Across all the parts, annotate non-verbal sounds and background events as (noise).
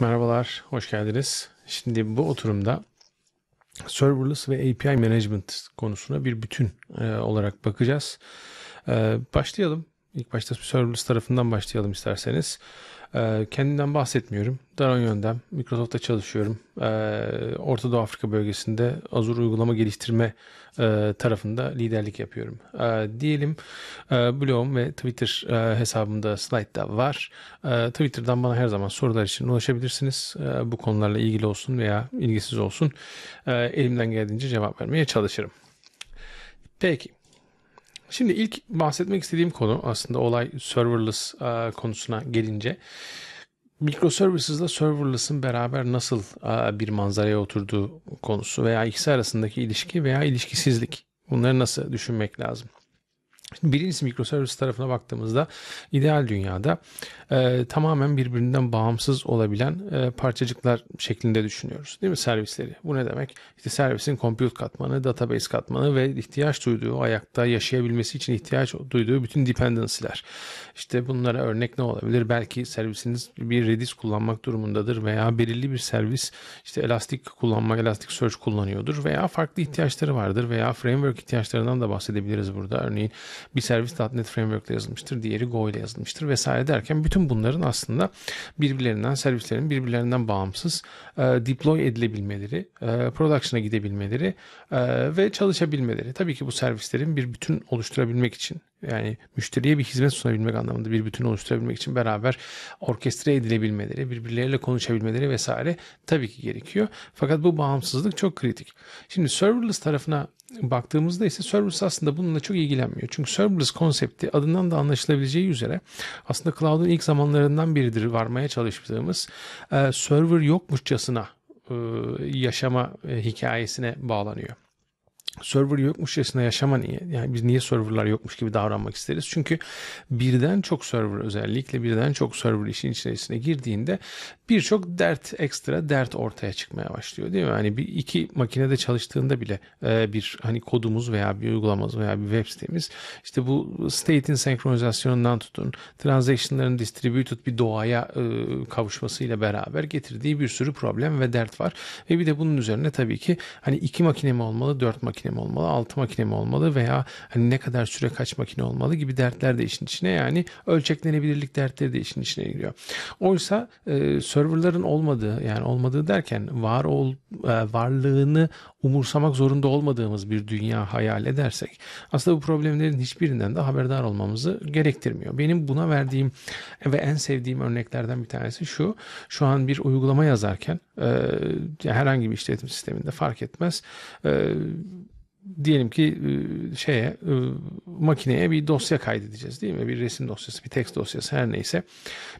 Merhabalar, hoş geldiniz. Şimdi bu oturumda serverless ve API management konusuna bir bütün e, olarak bakacağız. E, başlayalım. İlk başta serverless tarafından başlayalım isterseniz. Ee, kendimden bahsetmiyorum. Daron Yöndem, Microsoft'ta çalışıyorum. E, Orta Doğu Afrika bölgesinde Azure uygulama geliştirme e, tarafında liderlik yapıyorum. Ee, diyelim e, blogum ve Twitter e, hesabımda slide'da var. Twitter'dan bana her zaman sorular için ulaşabilirsiniz. bu konularla ilgili olsun veya ilgisiz olsun. E, elimden geldiğince cevap vermeye çalışırım. Peki. Şimdi ilk bahsetmek istediğim konu aslında olay serverless e, konusuna gelince microservices ile serverless'ın beraber nasıl e, bir manzaraya oturduğu konusu veya ikisi arasındaki ilişki veya ilişkisizlik. Bunları nasıl düşünmek lazım? Şimdi birincisi mikroservis tarafına baktığımızda ideal dünyada e, tamamen birbirinden bağımsız olabilen e, parçacıklar şeklinde düşünüyoruz. Değil mi servisleri? Bu ne demek? İşte servisin compute katmanı, database katmanı ve ihtiyaç duyduğu, ayakta yaşayabilmesi için ihtiyaç duyduğu bütün dependency'ler. İşte bunlara örnek ne olabilir? Belki servisiniz bir Redis kullanmak durumundadır veya belirli bir servis işte Elastic kullanmak, search kullanıyordur veya farklı ihtiyaçları vardır veya framework ihtiyaçlarından da bahsedebiliriz burada. Örneğin bir servis.NET Framework ile yazılmıştır. Diğeri Go ile yazılmıştır vesaire derken bütün bunların aslında birbirlerinden servislerin birbirlerinden bağımsız e, deploy edilebilmeleri, e, production'a gidebilmeleri e, ve çalışabilmeleri. Tabii ki bu servislerin bir bütün oluşturabilmek için yani müşteriye bir hizmet sunabilmek anlamında bir bütün oluşturabilmek için beraber orkestre edilebilmeleri, birbirleriyle konuşabilmeleri vesaire tabii ki gerekiyor. Fakat bu bağımsızlık çok kritik. Şimdi serverless tarafına baktığımızda ise serverless aslında bununla çok ilgilenmiyor. Çünkü serverless konsepti adından da anlaşılabileceği üzere aslında cloud'un ilk zamanlarından biridir varmaya çalıştığımız e, server yokmuşçasına e, yaşama e, hikayesine bağlanıyor server yokmuşçasına yaşama niye? Yani biz niye serverlar yokmuş gibi davranmak isteriz? Çünkü birden çok server özellikle birden çok server işin içerisine girdiğinde birçok dert ekstra dert ortaya çıkmaya başlıyor değil mi? Hani bir iki makinede çalıştığında bile e, bir hani kodumuz veya bir uygulamamız veya bir web sitemiz işte bu state'in senkronizasyonundan tutun transaction'ların distributed bir doğaya e, kavuşmasıyla beraber getirdiği bir sürü problem ve dert var. Ve bir de bunun üzerine tabii ki hani iki makine mi olmalı dört makine makine mi olmalı, altı makine mi olmalı veya hani ne kadar süre kaç makine olmalı gibi dertler de işin içine yani ölçeklenebilirlik dertleri de işin içine giriyor. Oysa e, serverların olmadığı yani olmadığı derken var ol, e, varlığını umursamak zorunda olmadığımız bir dünya hayal edersek aslında bu problemlerin hiçbirinden de haberdar olmamızı gerektirmiyor. Benim buna verdiğim ve en sevdiğim örneklerden bir tanesi şu. Şu an bir uygulama yazarken e, herhangi bir işletim sisteminde fark etmez. E, diyelim ki ıı, şeye ıı, makineye bir dosya kaydedeceğiz değil mi? Bir resim dosyası, bir text dosyası her neyse.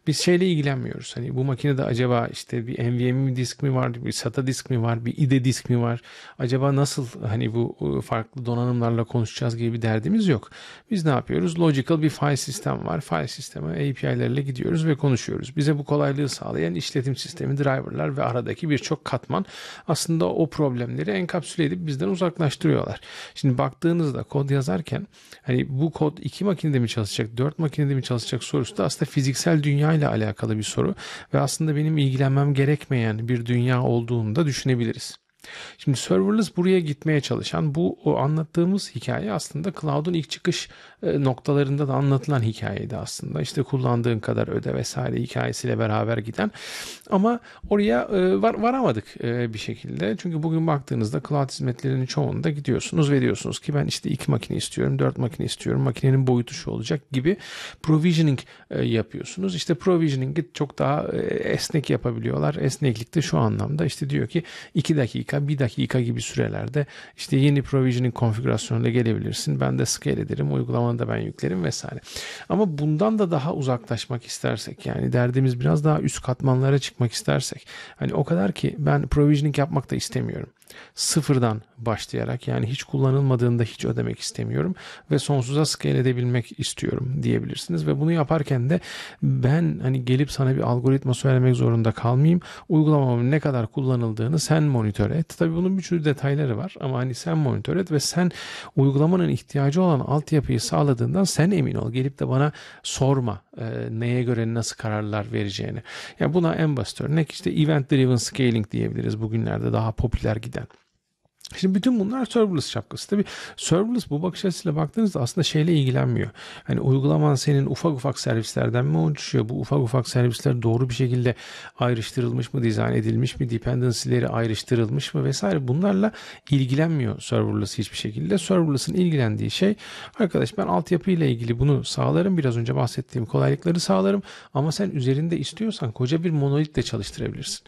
Biz şeyle ilgilenmiyoruz. Hani bu makinede acaba işte bir NVMe disk mi var, bir SATA disk mi var, bir IDE disk mi var? Acaba nasıl hani bu ıı, farklı donanımlarla konuşacağız gibi bir derdimiz yok. Biz ne yapıyoruz? Logical bir file sistem var. File sisteme API'lerle gidiyoruz ve konuşuyoruz. Bize bu kolaylığı sağlayan işletim sistemi, driverlar ve aradaki birçok katman aslında o problemleri enkapsüle edip bizden uzaklaştırıyorlar yapıyorlar. Şimdi baktığınızda kod yazarken hani bu kod iki makinede mi çalışacak, dört makinede mi çalışacak sorusu da aslında fiziksel dünya ile alakalı bir soru ve aslında benim ilgilenmem gerekmeyen bir dünya olduğunu da düşünebiliriz. Şimdi serverless buraya gitmeye çalışan bu o anlattığımız hikaye aslında cloud'un ilk çıkış e, noktalarında da anlatılan hikayeydi aslında. İşte kullandığın kadar öde vesaire hikayesiyle beraber giden ama oraya e, var, varamadık e, bir şekilde. Çünkü bugün baktığınızda cloud hizmetlerinin çoğunda gidiyorsunuz ve diyorsunuz ki ben işte iki makine istiyorum, dört makine istiyorum, makinenin boyutu şu olacak gibi provisioning yapıyorsunuz. İşte provisioning'i çok daha esnek yapabiliyorlar. Esneklik de şu anlamda işte diyor ki iki dakika dakika, 1 dakika gibi sürelerde işte yeni provisioning konfigürasyonuna gelebilirsin. Ben de scale ederim, uygulamanı da ben yüklerim vesaire. Ama bundan da daha uzaklaşmak istersek yani derdimiz biraz daha üst katmanlara çıkmak istersek hani o kadar ki ben provisioning yapmak da istemiyorum. Sıfırdan başlayarak yani hiç kullanılmadığında hiç ödemek istemiyorum ve sonsuza scale edebilmek istiyorum diyebilirsiniz ve bunu yaparken de ben hani gelip sana bir algoritma söylemek zorunda kalmayayım. Uygulamamın ne kadar kullanıldığını sen monitör et. tabi bunun bir sürü detayları var ama hani sen monitör et ve sen uygulamanın ihtiyacı olan altyapıyı sağladığından sen emin ol. Gelip de bana sorma e, neye göre nasıl kararlar vereceğini. Yani buna en basit örnek işte event driven scaling diyebiliriz bugünlerde daha popüler giden. Şimdi bütün bunlar serverless şapkası. Tabii serverless bu bakış açısıyla baktığınızda aslında şeyle ilgilenmiyor. Hani uygulaman senin ufak ufak servislerden mi oluşuyor? Bu ufak ufak servisler doğru bir şekilde ayrıştırılmış mı, dizayn edilmiş mi, dependency'leri ayrıştırılmış mı vesaire bunlarla ilgilenmiyor serverless hiçbir şekilde. Serverless'ın ilgilendiği şey arkadaş ben altyapıyla ilgili bunu sağlarım. Biraz önce bahsettiğim kolaylıkları sağlarım ama sen üzerinde istiyorsan koca bir monolit de çalıştırabilirsin.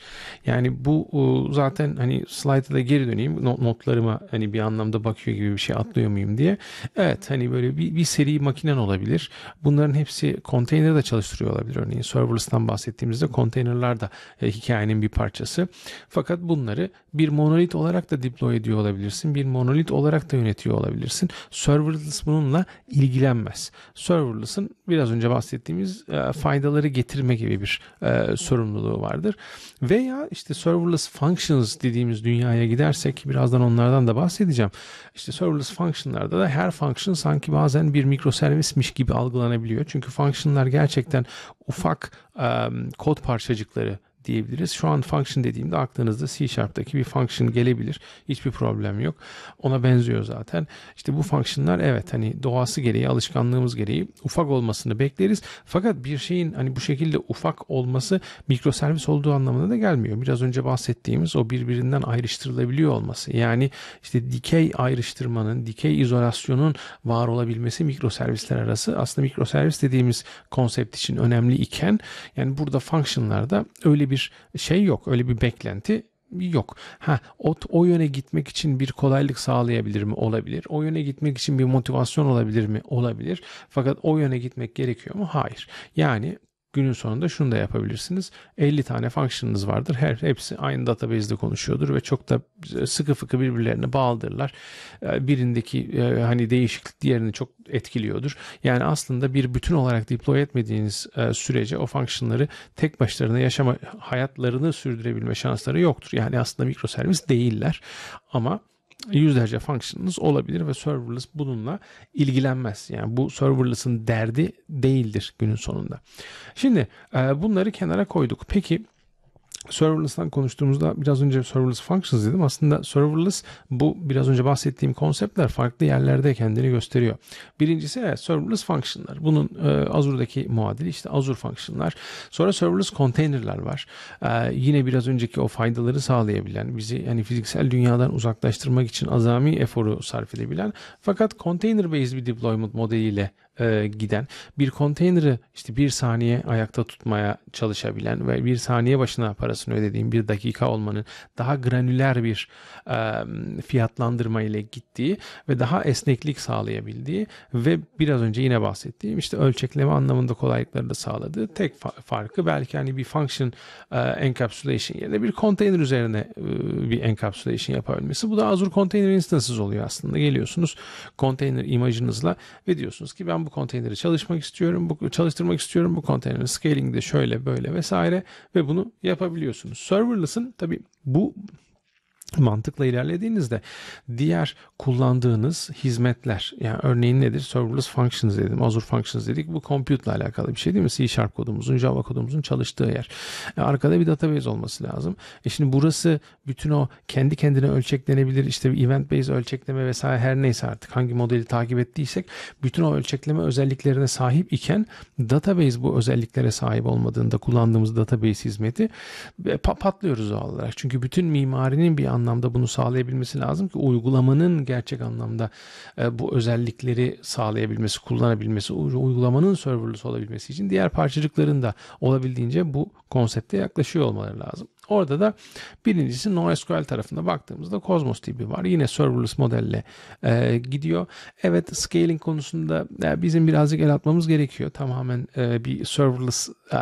Yani bu zaten hani slide'a da geri döneyim notlarıma hani bir anlamda bakıyor gibi bir şey atlıyor muyum diye. Evet hani böyle bir, bir seri makinen olabilir. Bunların hepsi konteyneri de çalıştırıyor olabilir. Örneğin serverless'tan bahsettiğimizde konteynerler de e, hikayenin bir parçası. Fakat bunları bir monolit olarak da deploy ediyor olabilirsin. Bir monolit olarak da yönetiyor olabilirsin. Serverless bununla ilgilenmez. Serverless'ın biraz önce bahsettiğimiz e, faydaları getirme gibi bir e, sorumluluğu vardır. Veya işte serverless functions dediğimiz dünyaya gidersek biraz birazdan onlardan da bahsedeceğim. İşte serverless function'larda da her function sanki bazen bir mikroservismiş gibi algılanabiliyor. Çünkü function'lar gerçekten ufak um, kod parçacıkları diyebiliriz. Şu an function dediğimde aklınızda C Sharp'taki bir function gelebilir. Hiçbir problem yok. Ona benziyor zaten. İşte bu functionlar evet hani doğası gereği, alışkanlığımız gereği ufak olmasını bekleriz. Fakat bir şeyin hani bu şekilde ufak olması mikroservis olduğu anlamına da gelmiyor. Biraz önce bahsettiğimiz o birbirinden ayrıştırılabiliyor olması. Yani işte dikey ayrıştırmanın, dikey izolasyonun var olabilmesi mikroservisler arası. Aslında mikroservis dediğimiz konsept için önemli iken yani burada functionlarda öyle bir bir şey yok. Öyle bir beklenti yok. Ha o, o yöne gitmek için bir kolaylık sağlayabilir mi? Olabilir. O yöne gitmek için bir motivasyon olabilir mi? Olabilir. Fakat o yöne gitmek gerekiyor mu? Hayır. Yani günün sonunda şunu da yapabilirsiniz. 50 tane function'ınız vardır. Her hepsi aynı database'de konuşuyordur ve çok da sıkı fıkı birbirlerine bağlıdırlar. Ee, birindeki e, hani değişiklik diğerini çok etkiliyordur. Yani aslında bir bütün olarak deploy etmediğiniz e, sürece o function'ları tek başlarına yaşama hayatlarını sürdürebilme şansları yoktur. Yani aslında mikroservis değiller ama yüzlerce function'ınız olabilir ve serverless bununla ilgilenmez. Yani bu serverless'ın derdi değildir günün sonunda. Şimdi bunları kenara koyduk. Peki Serverless'tan konuştuğumuzda biraz önce serverless functions dedim. Aslında serverless bu biraz önce bahsettiğim konseptler farklı yerlerde kendini gösteriyor. Birincisi serverless functionlar. Bunun e, Azure'daki muadili işte Azure functionlar. Sonra serverless container'lar var. E, yine biraz önceki o faydaları sağlayabilen, bizi yani fiziksel dünyadan uzaklaştırmak için azami eforu sarf edebilen fakat container based bir deployment modeliyle e, giden, bir konteyneri işte bir saniye ayakta tutmaya çalışabilen ve bir saniye başına parasını ödediğim bir dakika olmanın daha granüler bir e, fiyatlandırma ile gittiği ve daha esneklik sağlayabildiği ve biraz önce yine bahsettiğim işte ölçekleme anlamında kolaylıkları da sağladığı tek fa- farkı belki hani bir function e, encapsulation yerine bir konteyner üzerine e, bir encapsulation yapabilmesi. Bu da Azure Container Instances oluyor aslında. Geliyorsunuz konteyner imajınızla ve diyorsunuz ki ben bu konteyneri çalışmak istiyorum, bu, çalıştırmak istiyorum bu konteynerin scaling de şöyle böyle vesaire ve bunu yapabiliyorsunuz. Serverless'ın tabi bu mantıkla ilerlediğinizde diğer kullandığınız hizmetler yani örneğin nedir? Serverless Functions dedim, Azure Functions dedik. Bu compute ile alakalı bir şey değil mi? C Sharp kodumuzun, Java kodumuzun çalıştığı yer. E, arkada bir database olması lazım. E şimdi burası bütün o kendi kendine ölçeklenebilir işte bir event based ölçekleme vesaire her neyse artık hangi modeli takip ettiysek bütün o ölçekleme özelliklerine sahip iken database bu özelliklere sahip olmadığında kullandığımız database hizmeti e, patlıyoruz o olarak. Çünkü bütün mimarinin bir anlamı anlamda bunu sağlayabilmesi lazım ki uygulamanın gerçek anlamda e, bu özellikleri sağlayabilmesi, kullanabilmesi, uygulamanın serverless olabilmesi için diğer parçacıkların da olabildiğince bu konsepte yaklaşıyor olmaları lazım. Orada da birincisi NoSQL tarafında baktığımızda Cosmos DB var. Yine serverless modelle e, gidiyor. Evet scaling konusunda e, bizim birazcık el atmamız gerekiyor. Tamamen e, bir serverless e,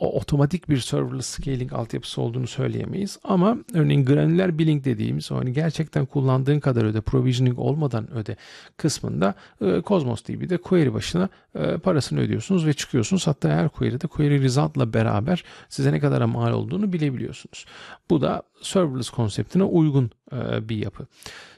o, otomatik bir serverless scaling altyapısı olduğunu söyleyemeyiz. Ama örneğin granüler billing dediğimiz o hani gerçekten kullandığın kadar öde, provisioning olmadan öde kısmında e, Cosmos DB'de query başına e, parasını ödüyorsunuz ve çıkıyorsunuz. Hatta her query'de query result'la beraber size ne kadar mal olduğunu bilebiliyorsunuz. Bu da serverless konseptine uygun e, bir yapı.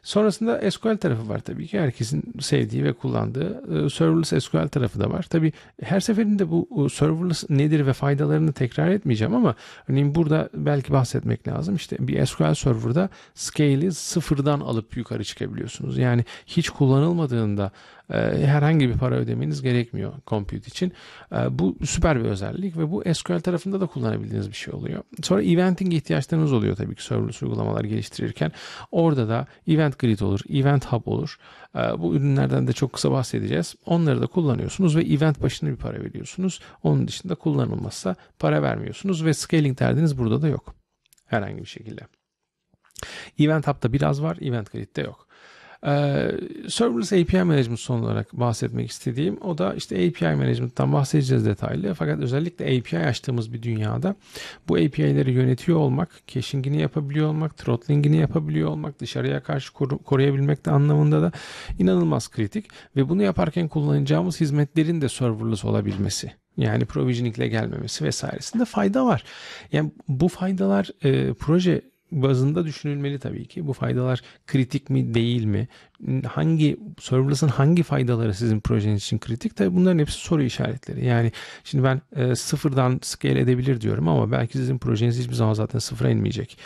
Sonrasında SQL tarafı var tabii ki. Herkesin sevdiği ve kullandığı e, serverless SQL tarafı da var. Tabii her seferinde bu e, serverless nedir ve faydalarını tekrar etmeyeceğim ama örneğin burada belki bahsetmek lazım. İşte bir SQL serverda scale'i sıfırdan alıp yukarı çıkabiliyorsunuz. Yani hiç kullanılmadığında ee, herhangi bir para ödemeniz gerekmiyor compute için. Ee, bu süper bir özellik ve bu SQL tarafında da kullanabildiğiniz bir şey oluyor. Sonra eventing ihtiyaçlarınız oluyor tabii ki serverless uygulamalar geliştirirken. Orada da event grid olur, event hub olur. Ee, bu ürünlerden de çok kısa bahsedeceğiz. Onları da kullanıyorsunuz ve event başına bir para veriyorsunuz. Onun dışında kullanılmazsa para vermiyorsunuz ve scaling derdiniz burada da yok. Herhangi bir şekilde. Event Hub'da biraz var, Event Grid'de yok. Ee, Serverless API Management son olarak bahsetmek istediğim o da işte API Management'tan bahsedeceğiz detaylı. Fakat özellikle API açtığımız bir dünyada bu API'leri yönetiyor olmak, caching'ini yapabiliyor olmak, throttling'ini yapabiliyor olmak, dışarıya karşı koru- koruyabilmek de anlamında da inanılmaz kritik. Ve bunu yaparken kullanacağımız hizmetlerin de serverless olabilmesi yani ile gelmemesi vesairesinde fayda var. Yani bu faydalar e, proje bazında düşünülmeli tabii ki. Bu faydalar kritik mi değil mi? hangi serverless'ın hangi faydaları sizin projeniz için kritik? Tabii bunların hepsi soru işaretleri. Yani şimdi ben e, sıfırdan scale edebilir diyorum ama belki sizin projeniz hiçbir zaman zaten sıfıra inmeyecek.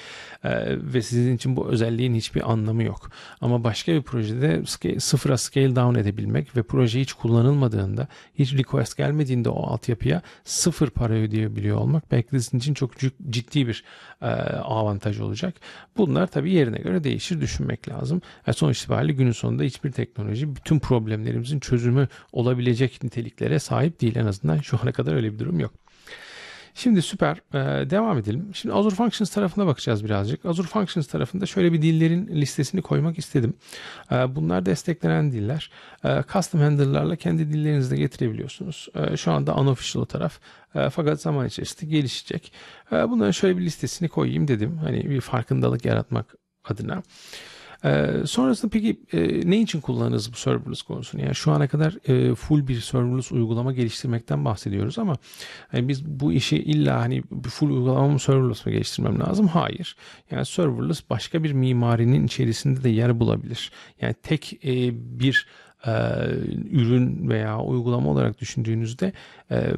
E, ve sizin için bu özelliğin hiçbir anlamı yok. Ama başka bir projede scale, sıfıra scale down edebilmek ve proje hiç kullanılmadığında, hiç request gelmediğinde o altyapıya sıfır para ödeyebiliyor olmak belki sizin için çok ciddi bir e, avantaj olacak. Bunlar tabii yerine göre değişir düşünmek lazım. Yani e, sonuç itibariyle günün sonunda hiçbir teknoloji bütün problemlerimizin çözümü olabilecek niteliklere sahip değil. En azından şu ana kadar öyle bir durum yok. Şimdi süper. Ee, devam edelim. Şimdi Azure Functions tarafına bakacağız birazcık. Azure Functions tarafında şöyle bir dillerin listesini koymak istedim. Ee, bunlar desteklenen diller. Ee, custom handler'larla kendi dillerinizi de getirebiliyorsunuz. Ee, şu anda unofficial taraf. Ee, fakat zaman içerisinde gelişecek. Ee, bunların şöyle bir listesini koyayım dedim. Hani bir farkındalık yaratmak adına. E, sonrasında peki e, ne için kullanırız bu serverless konusunu? Yani şu ana kadar e, full bir serverless uygulama geliştirmekten bahsediyoruz ama yani biz bu işi illa hani full uygulamamı serverless mı geliştirmem lazım? Hayır. Yani serverless başka bir mimarinin içerisinde de yer bulabilir. Yani tek e, bir e, ürün veya uygulama olarak düşündüğünüzde e,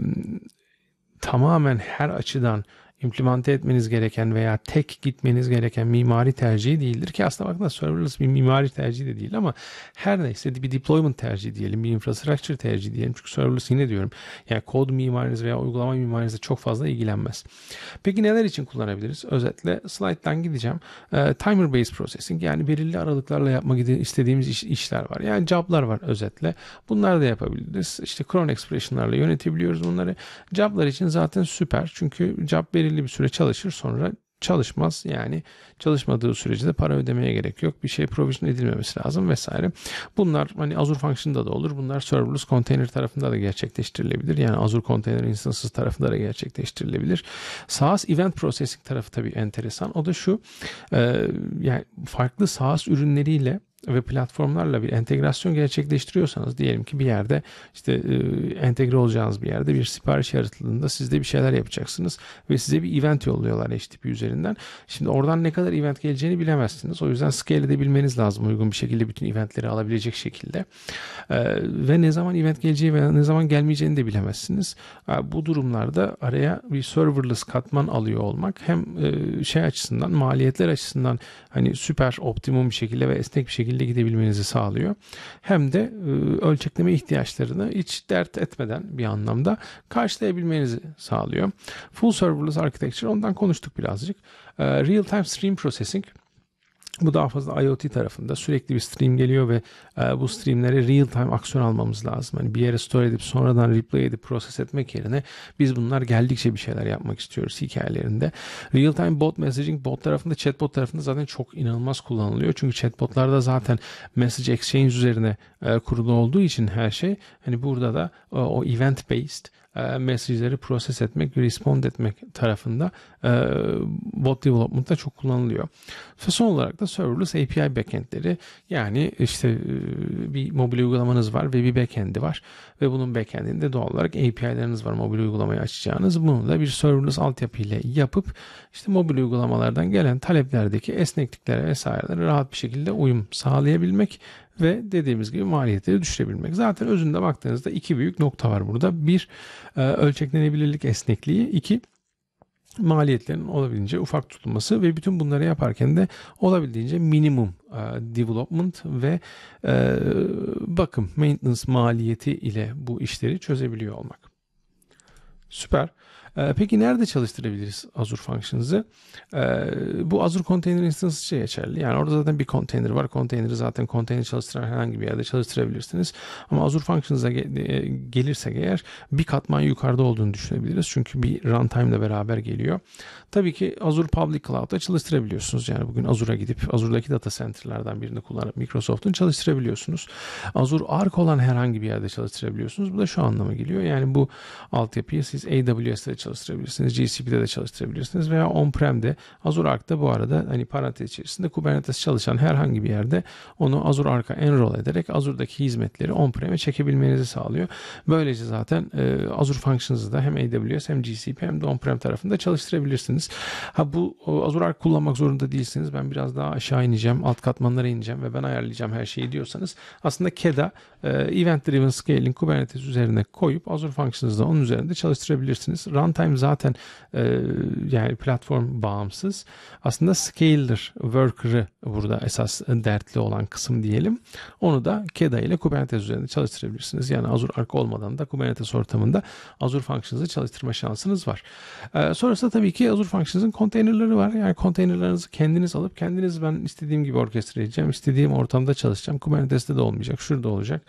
tamamen her açıdan implemente etmeniz gereken veya tek gitmeniz gereken mimari tercihi değildir ki aslında bakın da serverless bir mimari tercihi de değil ama her neyse bir deployment tercihi diyelim, bir infrastructure tercihi diyelim. Çünkü serverless yine diyorum. Yani kod mimariniz veya uygulama mimarinizle çok fazla ilgilenmez. Peki neler için kullanabiliriz? Özetle slide'dan gideceğim. E, timer based processing yani belirli aralıklarla yapmak istediğimiz iş, işler var. Yani job'lar var özetle. Bunları da yapabiliriz. İşte cron expression'larla yönetebiliyoruz bunları. Job'lar için zaten süper. Çünkü job belirli belirli bir süre çalışır sonra çalışmaz. Yani çalışmadığı sürece de para ödemeye gerek yok. Bir şey provision edilmemesi lazım vesaire. Bunlar hani Azure Function'da da olur. Bunlar serverless container tarafında da gerçekleştirilebilir. Yani Azure Container Instances tarafında da gerçekleştirilebilir. SaaS Event Processing tarafı tabii enteresan. O da şu yani farklı SaaS ürünleriyle ve platformlarla bir entegrasyon gerçekleştiriyorsanız diyelim ki bir yerde işte e, entegre olacağınız bir yerde bir sipariş yaratıldığında siz de bir şeyler yapacaksınız ve size bir event yolluyorlar HTTP üzerinden. Şimdi oradan ne kadar event geleceğini bilemezsiniz. O yüzden scale edebilmeniz lazım uygun bir şekilde bütün eventleri alabilecek şekilde. E, ve ne zaman event geleceği ve ne zaman gelmeyeceğini de bilemezsiniz. E, bu durumlarda araya bir serverless katman alıyor olmak hem şey açısından maliyetler açısından hani süper optimum bir şekilde ve esnek bir şekilde şekilde gidebilmenizi sağlıyor. Hem de e, ölçekleme ihtiyaçlarını hiç dert etmeden bir anlamda karşılayabilmenizi sağlıyor. Full serverless architecture ondan konuştuk birazcık. E, Real time stream processing bu daha fazla IoT tarafında sürekli bir stream geliyor ve e, bu streamlere real time aksiyon almamız lazım. Hani bir yere store edip sonradan replay edip proses etmek yerine biz bunlar geldikçe bir şeyler yapmak istiyoruz hikayelerinde. Real time bot messaging bot tarafında chatbot tarafında zaten çok inanılmaz kullanılıyor. Çünkü chatbotlarda zaten message exchange üzerine e, kurulu olduğu için her şey hani burada da e, o event based e, mesajları proses etmek, respond etmek tarafında e, bot development'ta çok kullanılıyor. Ve son olarak da serverless API backendleri yani işte e, bir mobil uygulamanız var ve bir backendi var ve bunun backendinde doğal olarak API'leriniz var mobil uygulamayı açacağınız. Bunu da bir serverless altyapı ile yapıp işte mobil uygulamalardan gelen taleplerdeki esnekliklere vesairelere rahat bir şekilde uyum sağlayabilmek ve dediğimiz gibi maliyetleri düşürebilmek. Zaten özünde baktığınızda iki büyük nokta var burada. Bir e, ölçeklenebilirlik esnekliği, iki maliyetlerin olabildiğince ufak tutulması ve bütün bunları yaparken de olabildiğince minimum e, development ve e, bakım maintenance maliyeti ile bu işleri çözebiliyor olmak. Süper. E, peki nerede çalıştırabiliriz Azure Functions'ı? E, bu Azure Container Instance için şey geçerli. Yani orada zaten bir container var. Konteyneri zaten container çalıştıran herhangi bir yerde çalıştırabilirsiniz. Ama Azure Functions'a ge- e, gelirsek eğer bir katman yukarıda olduğunu düşünebiliriz. Çünkü bir runtime ile beraber geliyor. Tabii ki Azure Public Cloud'da çalıştırabiliyorsunuz. Yani bugün Azure'a gidip Azure'daki data center'lardan birini kullanıp Microsoft'un çalıştırabiliyorsunuz. Azure Arc olan herhangi bir yerde çalıştırabiliyorsunuz. Bu da şu anlama geliyor. Yani bu altyapıyı siz AWS'de çalıştırabilirsiniz. GCP'de de çalıştırabilirsiniz veya on-prem'de Azure Arc'ta bu arada hani parantez içerisinde Kubernetes çalışan herhangi bir yerde onu Azure Arc'a enroll ederek Azure'daki hizmetleri on-prem'e çekebilmenizi sağlıyor. Böylece zaten e, Azure Functions'ı da hem AWS hem GCP hem de on-prem tarafında çalıştırabilirsiniz. Ha bu Azure Arc kullanmak zorunda değilsiniz. Ben biraz daha aşağı ineceğim, alt katmanlara ineceğim ve ben ayarlayacağım her şeyi diyorsanız aslında KEDA e, Event Driven Scaling Kubernetes üzerine koyup Azure Functions'da onun üzerinde çalıştırabilirsiniz. Run Runtime zaten e, yani platform bağımsız. Aslında Scaler Worker'ı burada esas dertli olan kısım diyelim. Onu da KEDA ile Kubernetes üzerinde çalıştırabilirsiniz. Yani Azure Arc olmadan da Kubernetes ortamında Azure Functions'ı çalıştırma şansınız var. E, sonrasında tabii ki Azure Functions'ın konteynerleri var. Yani konteynerlarınızı kendiniz alıp kendiniz ben istediğim gibi orkestra edeceğim. istediğim ortamda çalışacağım. Kubernetes'te de olmayacak. Şurada olacak.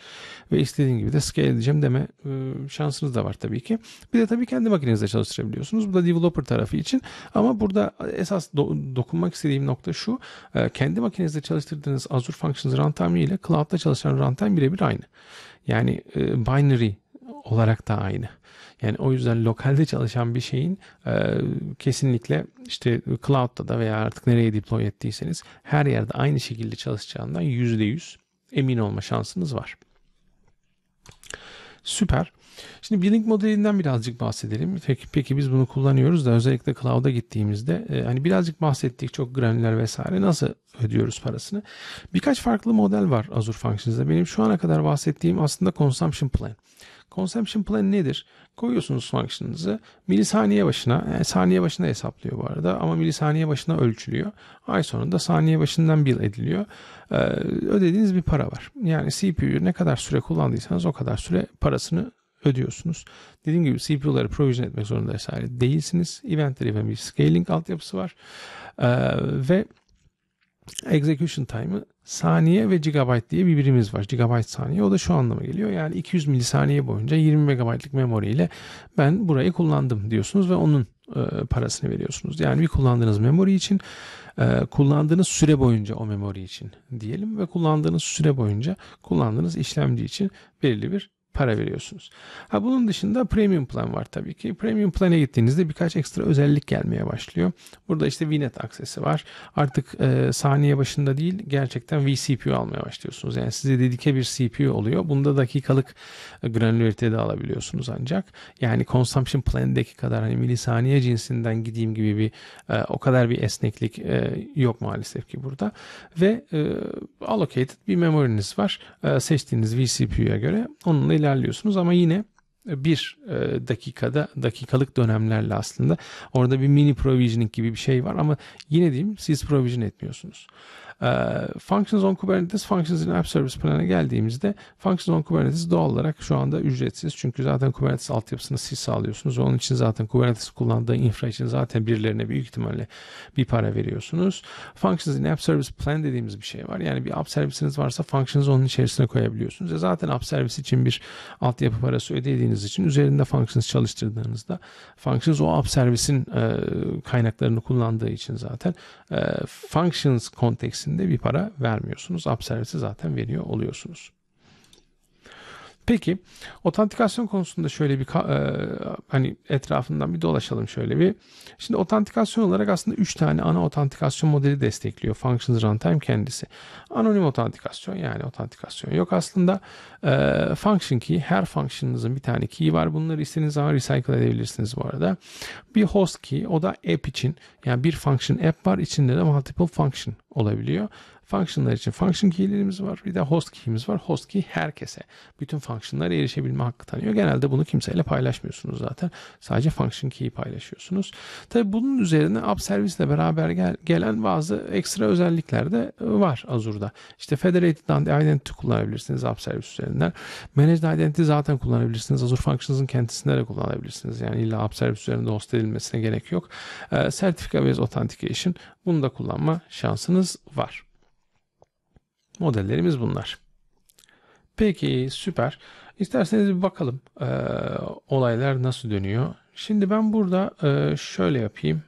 Ve istediğim gibi de scale edeceğim deme e, şansınız da var tabii ki. Bir de tabii kendi makinenizde çalıştırabiliyorsunuz. Bu da developer tarafı için. Ama burada esas do- dokunmak istediğim nokta şu. E, kendi makinenizde çalıştırdığınız Azure Functions runtime ile cloud'da çalışan runtime birebir aynı. Yani e, binary olarak da aynı. Yani o yüzden lokalde çalışan bir şeyin e, kesinlikle işte cloud'da da veya artık nereye deploy ettiyseniz her yerde aynı şekilde çalışacağından %100 emin olma şansınız var. Süper. Şimdi Billink modelinden birazcık bahsedelim. Peki, peki biz bunu kullanıyoruz da özellikle cloud'a gittiğimizde e, hani birazcık bahsettik çok granüler vesaire nasıl ödüyoruz parasını. Birkaç farklı model var Azure Functions'da. Benim şu ana kadar bahsettiğim aslında consumption plan. Consumption plan nedir? Koyuyorsunuz function'ınızı milisaniye başına, yani e, saniye başına hesaplıyor bu arada ama milisaniye başına ölçülüyor. Ay sonunda saniye başından bil ediliyor. Ee, ödediğiniz bir para var. Yani CPU ne kadar süre kullandıysanız o kadar süre parasını ödüyorsunuz. Dediğim gibi CPU'ları provision etmek zorunda vesaire değilsiniz. Event driven bir scaling altyapısı var. Ee, ve execution time'ı saniye ve gigabyte diye bir birimiz var. Gigabyte saniye o da şu anlama geliyor. Yani 200 milisaniye boyunca 20 megabaytlık memori ile ben burayı kullandım diyorsunuz ve onun e, parasını veriyorsunuz. Yani bir kullandığınız memori için e, kullandığınız süre boyunca o memori için diyelim ve kullandığınız süre boyunca kullandığınız işlemci için belirli bir para veriyorsunuz. Ha bunun dışında premium plan var tabii ki. Premium plana gittiğinizde birkaç ekstra özellik gelmeye başlıyor. Burada işte VNet aksesi var. Artık e, saniye başında değil gerçekten vCPU almaya başlıyorsunuz. Yani size dedike bir CPU oluyor. Bunda dakikalık e, granülarite de alabiliyorsunuz ancak. Yani consumption planındaki kadar hani milisaniye cinsinden gideyim gibi bir e, o kadar bir esneklik e, yok maalesef ki burada. Ve e, allocated bir memoriniz var. E, seçtiğiniz vCPU'ya göre onunla ilerliyorsunuz ama yine e, bir e, dakikada dakikalık dönemlerle aslında orada bir mini provisioning gibi bir şey var ama yine diyeyim siz provision etmiyorsunuz. Ee, functions on Kubernetes, Functions in App Service Plan'a geldiğimizde Functions on Kubernetes doğal olarak şu anda ücretsiz. Çünkü zaten Kubernetes altyapısını siz sağlıyorsunuz. Onun için zaten Kubernetes kullandığı infra için zaten birilerine büyük ihtimalle bir para veriyorsunuz. Functions in App Service Plan dediğimiz bir şey var. Yani bir app servisiniz varsa Functions onun içerisine koyabiliyorsunuz. E zaten app servisi için bir altyapı parası ödediğiniz için üzerinde Functions çalıştırdığınızda Functions o app servisin e, kaynaklarını kullandığı için zaten e, Functions konteksi içerisinde bir para vermiyorsunuz. App servisi zaten veriyor oluyorsunuz. Peki otantikasyon konusunda şöyle bir e, hani etrafından bir dolaşalım şöyle bir. Şimdi otantikasyon olarak aslında 3 tane ana otantikasyon modeli destekliyor Functions Runtime kendisi. Anonim otantikasyon yani otantikasyon yok aslında. E, function key her function'ınızın bir tane key var. Bunları istediğiniz zaman recycle edebilirsiniz bu arada. Bir host key o da app için yani bir function app var içinde de multiple function olabiliyor. Function'lar için function key'lerimiz var. Bir de host key'imiz var. Host key herkese. Bütün function'lara erişebilme hakkı tanıyor. Genelde bunu kimseyle paylaşmıyorsunuz zaten. Sadece function key'i paylaşıyorsunuz. Tabii bunun üzerine app Service ile beraber gel, gelen bazı ekstra özellikler de e, var Azure'da. İşte federated Identity kullanabilirsiniz app Service üzerinden. Managed Identity zaten kullanabilirsiniz. Azure Functions'ın kendisinde de kullanabilirsiniz. Yani illa app Service üzerinde host edilmesine gerek yok. E, Certificate Based Authentication bunu da kullanma şansınız var. Modellerimiz bunlar. Peki süper. İsterseniz bir bakalım e, olaylar nasıl dönüyor. Şimdi ben burada e, şöyle yapayım.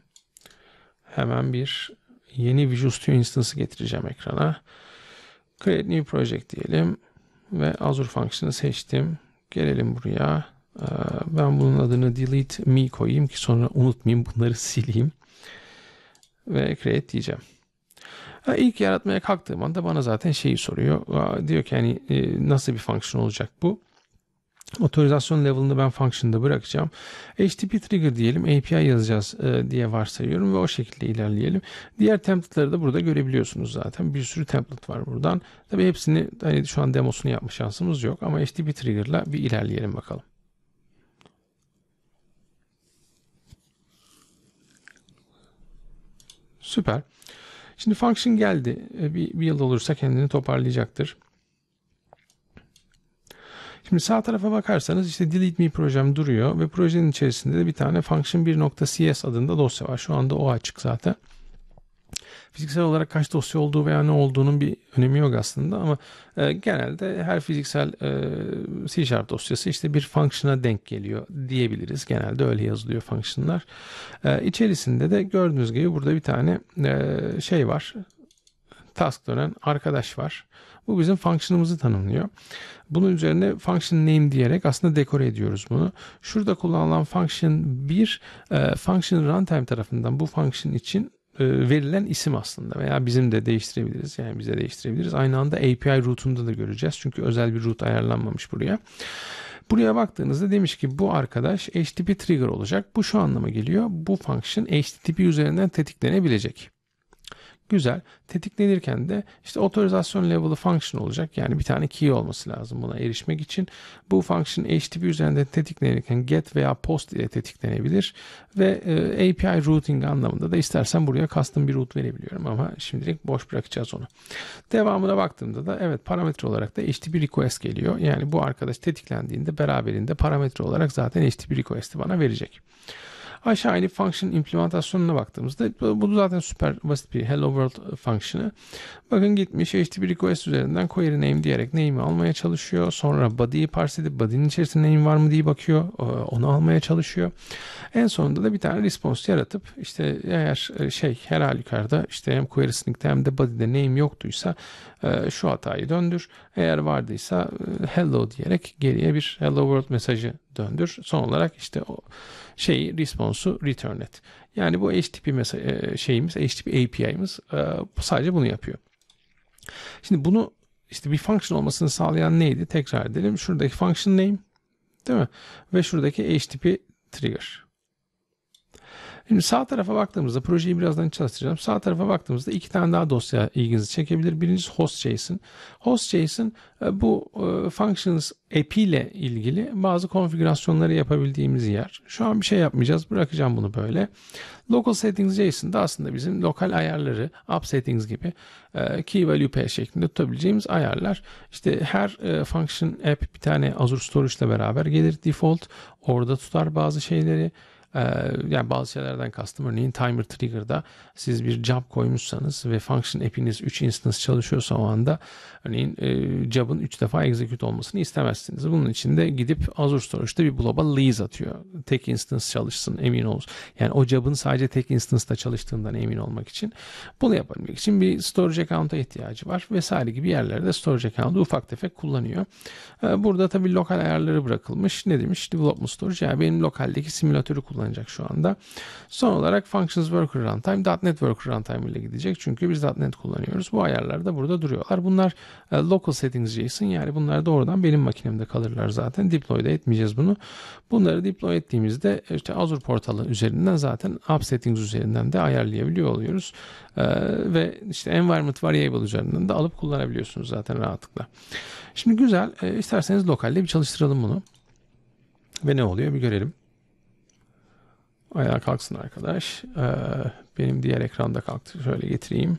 Hemen bir yeni Visual Studio instance getireceğim ekrana. Create New Project diyelim ve Azure Function'ı seçtim. Gelelim buraya. Ben bunun adını delete me koyayım ki sonra unutmayayım bunları (laughs) sileyim ve create diyeceğim. İlk yaratmaya kalktığım anda bana zaten şeyi soruyor. Diyor ki hani nasıl bir fonksiyon olacak bu? Otorizasyon level'ını ben function'da bırakacağım. HTTP trigger diyelim API yazacağız e, diye varsayıyorum ve o şekilde ilerleyelim. Diğer template'ları da burada görebiliyorsunuz zaten. Bir sürü template var buradan. Tabi hepsini hani şu an demosunu yapma şansımız yok ama HTTP trigger'la bir ilerleyelim bakalım. Süper. Şimdi function geldi. E, bir, bir yıl olursa kendini toparlayacaktır. Şimdi sağ tarafa bakarsanız işte delete me projem duruyor ve projenin içerisinde de bir tane function1.cs adında dosya var. Şu anda o açık zaten fiziksel olarak kaç dosya olduğu veya ne olduğunun bir önemi yok aslında ama e, genelde her fiziksel e, C Sharp dosyası işte bir function'a denk geliyor diyebiliriz. Genelde öyle yazılıyor function'lar. E, içerisinde de gördüğünüz gibi burada bir tane e, şey var task dönen arkadaş var. Bu bizim function'ımızı tanımlıyor. Bunun üzerine function name diyerek aslında dekore ediyoruz bunu. Şurada kullanılan function 1 e, function runtime tarafından bu function için e, verilen isim aslında veya bizim de değiştirebiliriz yani bize değiştirebiliriz. Aynı anda API root'unda da göreceğiz çünkü özel bir root ayarlanmamış buraya. Buraya baktığınızda demiş ki bu arkadaş HTTP trigger olacak. Bu şu anlama geliyor. Bu function HTTP üzerinden tetiklenebilecek. Güzel. Tetiklenirken de işte otorizasyon level'ı function olacak. Yani bir tane key olması lazım buna erişmek için. Bu function HTTP üzerinde tetiklenirken get veya post ile tetiklenebilir. Ve e, API routing anlamında da istersen buraya custom bir route verebiliyorum ama şimdilik boş bırakacağız onu. Devamına baktığımda da evet parametre olarak da HTTP request geliyor. Yani bu arkadaş tetiklendiğinde beraberinde parametre olarak zaten HTTP request'i bana verecek. Aşağı inip function implementasyonuna baktığımızda bu zaten süper basit bir hello world function'ı. Bakın gitmiş HTTP request üzerinden query name diyerek name'i almaya çalışıyor. Sonra body'yi parse edip body'nin içerisinde name var mı diye bakıyor. Onu almaya çalışıyor. En sonunda da bir tane response yaratıp işte eğer şey her halükarda işte hem query snick'te hem de body'de name yoktuysa ee, şu hatayı döndür. Eğer vardıysa e, hello diyerek geriye bir hello world mesajı döndür. Son olarak işte o şeyi response'u return et. Yani bu HTTP e, şeyimiz, HTTP API'miz e, sadece bunu yapıyor. Şimdi bunu işte bir function olmasını sağlayan neydi? Tekrar edelim. Şuradaki function name değil mi? Ve şuradaki HTTP trigger. Şimdi sağ tarafa baktığımızda projeyi birazdan çalıştıracağım. Sağ tarafa baktığımızda iki tane daha dosya ilginizi çekebilir. Birincisi host.json. Host.json e, bu e, functions API ile ilgili bazı konfigürasyonları yapabildiğimiz yer. Şu an bir şey yapmayacağız. Bırakacağım bunu böyle. Local settings JSON'da aslında bizim lokal ayarları up settings gibi e, key value pair şeklinde tutabileceğimiz ayarlar. İşte her function app bir tane Azure Storage ile beraber gelir default. Orada tutar bazı şeyleri. Ee, yani bazı şeylerden kastım örneğin timer trigger'da siz bir job koymuşsanız ve function app'iniz 3 instance çalışıyorsa o anda Örneğin e, job'ın 3 defa execute olmasını istemezsiniz. Bunun için de gidip Azure Storage'da bir global lease atıyor. Tek instance çalışsın emin olun. Yani o job'ın sadece tek instance'da çalıştığından emin olmak için. Bunu yapabilmek için bir storage account'a ihtiyacı var vesaire gibi yerlerde storage account'u ufak tefek kullanıyor. E, burada tabii lokal ayarları bırakılmış. Ne demiş? Development Storage yani benim lokaldeki simülatörü kullanacak şu anda. Son olarak Functions Worker Runtime, .NET Worker Runtime ile gidecek. Çünkü biz .NET kullanıyoruz. Bu ayarlar da burada duruyorlar. Bunlar e, local settings JSON yani bunlar doğrudan benim makinemde kalırlar zaten. Deploy da etmeyeceğiz bunu. Bunları deploy ettiğimizde işte Azure portalı üzerinden zaten app settings üzerinden de ayarlayabiliyor oluyoruz. E, ve işte environment variable üzerinden de alıp kullanabiliyorsunuz zaten rahatlıkla. Şimdi güzel. E, isterseniz lokalde bir çalıştıralım bunu. Ve ne oluyor bir görelim. Ayağa kalksın arkadaş. Benim diğer ekranda kalktı. Şöyle getireyim.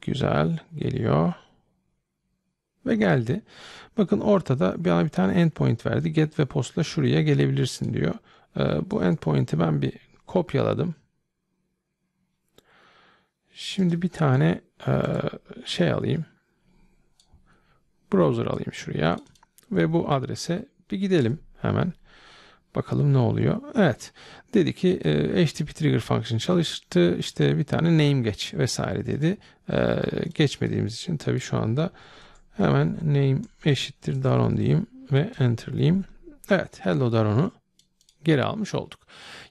Güzel. Geliyor. Ve geldi. Bakın ortada bana bir tane endpoint verdi. Get ve postla şuraya gelebilirsin diyor. Ee, bu endpoint'i ben bir kopyaladım. Şimdi bir tane e, şey alayım. Browser alayım şuraya. Ve bu adrese bir gidelim hemen. Bakalım ne oluyor. Evet. Dedi ki e, HTTP trigger function çalıştı. İşte bir tane name geç vesaire dedi. E, geçmediğimiz için tabii şu anda Hemen name eşittir Daron diyeyim ve enterleyeyim. Evet hello Daron'u geri almış olduk.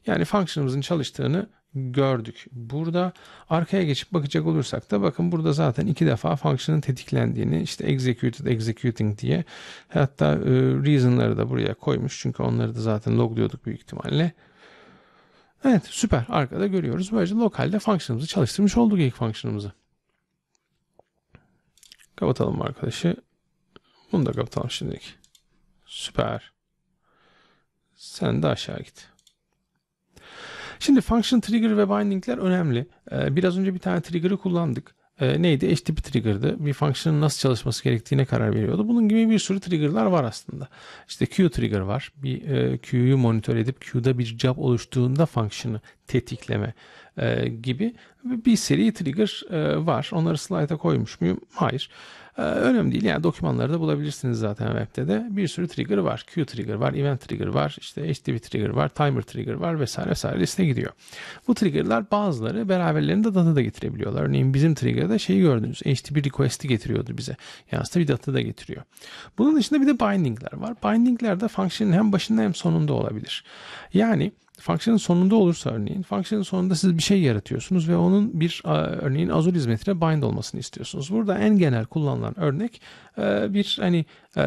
Yani function'ımızın çalıştığını gördük. Burada arkaya geçip bakacak olursak da bakın burada zaten iki defa function'ın tetiklendiğini işte executed, executing diye hatta e, reason'ları da buraya koymuş. Çünkü onları da zaten logluyorduk büyük ihtimalle. Evet süper arkada görüyoruz. Böylece lokalde function'ımızı çalıştırmış olduk ilk function'ımızı. Kapatalım arkadaşı. Bunu da kapatalım şimdilik. Süper. Sen de aşağı git. Şimdi function trigger ve bindingler önemli. Ee, biraz önce bir tane trigger'ı kullandık. Ee, neydi? HTTP trigger'dı. Bir function'ın nasıl çalışması gerektiğine karar veriyordu. Bunun gibi bir sürü trigger'lar var aslında. İşte Q trigger var. Bir e, Q'yu monitör edip Q'da bir job oluştuğunda function'ı tetikleme e, gibi bir seri trigger e, var. Onları slayta koymuş muyum? Hayır. E, önemli değil. Yani dokümanları da bulabilirsiniz zaten web'te de. Bir sürü trigger var. Q trigger var, event trigger var, işte HTTP trigger var, timer trigger var vesaire vesaire liste gidiyor. Bu triggerlar bazıları beraberlerinde data da getirebiliyorlar. Örneğin bizim trigger'da şeyi gördünüz. HTTP request'i getiriyordu bize. Yani aslında bir data da getiriyor. Bunun dışında bir de binding'ler var. Binding'ler de function'ın hem başında hem sonunda olabilir. Yani Funksiyonun sonunda olursa örneğin, fonksiyonun sonunda siz bir şey yaratıyorsunuz ve onun bir örneğin Azure hizmetine bind olmasını istiyorsunuz. Burada en genel kullanılan örnek e, bir hani e,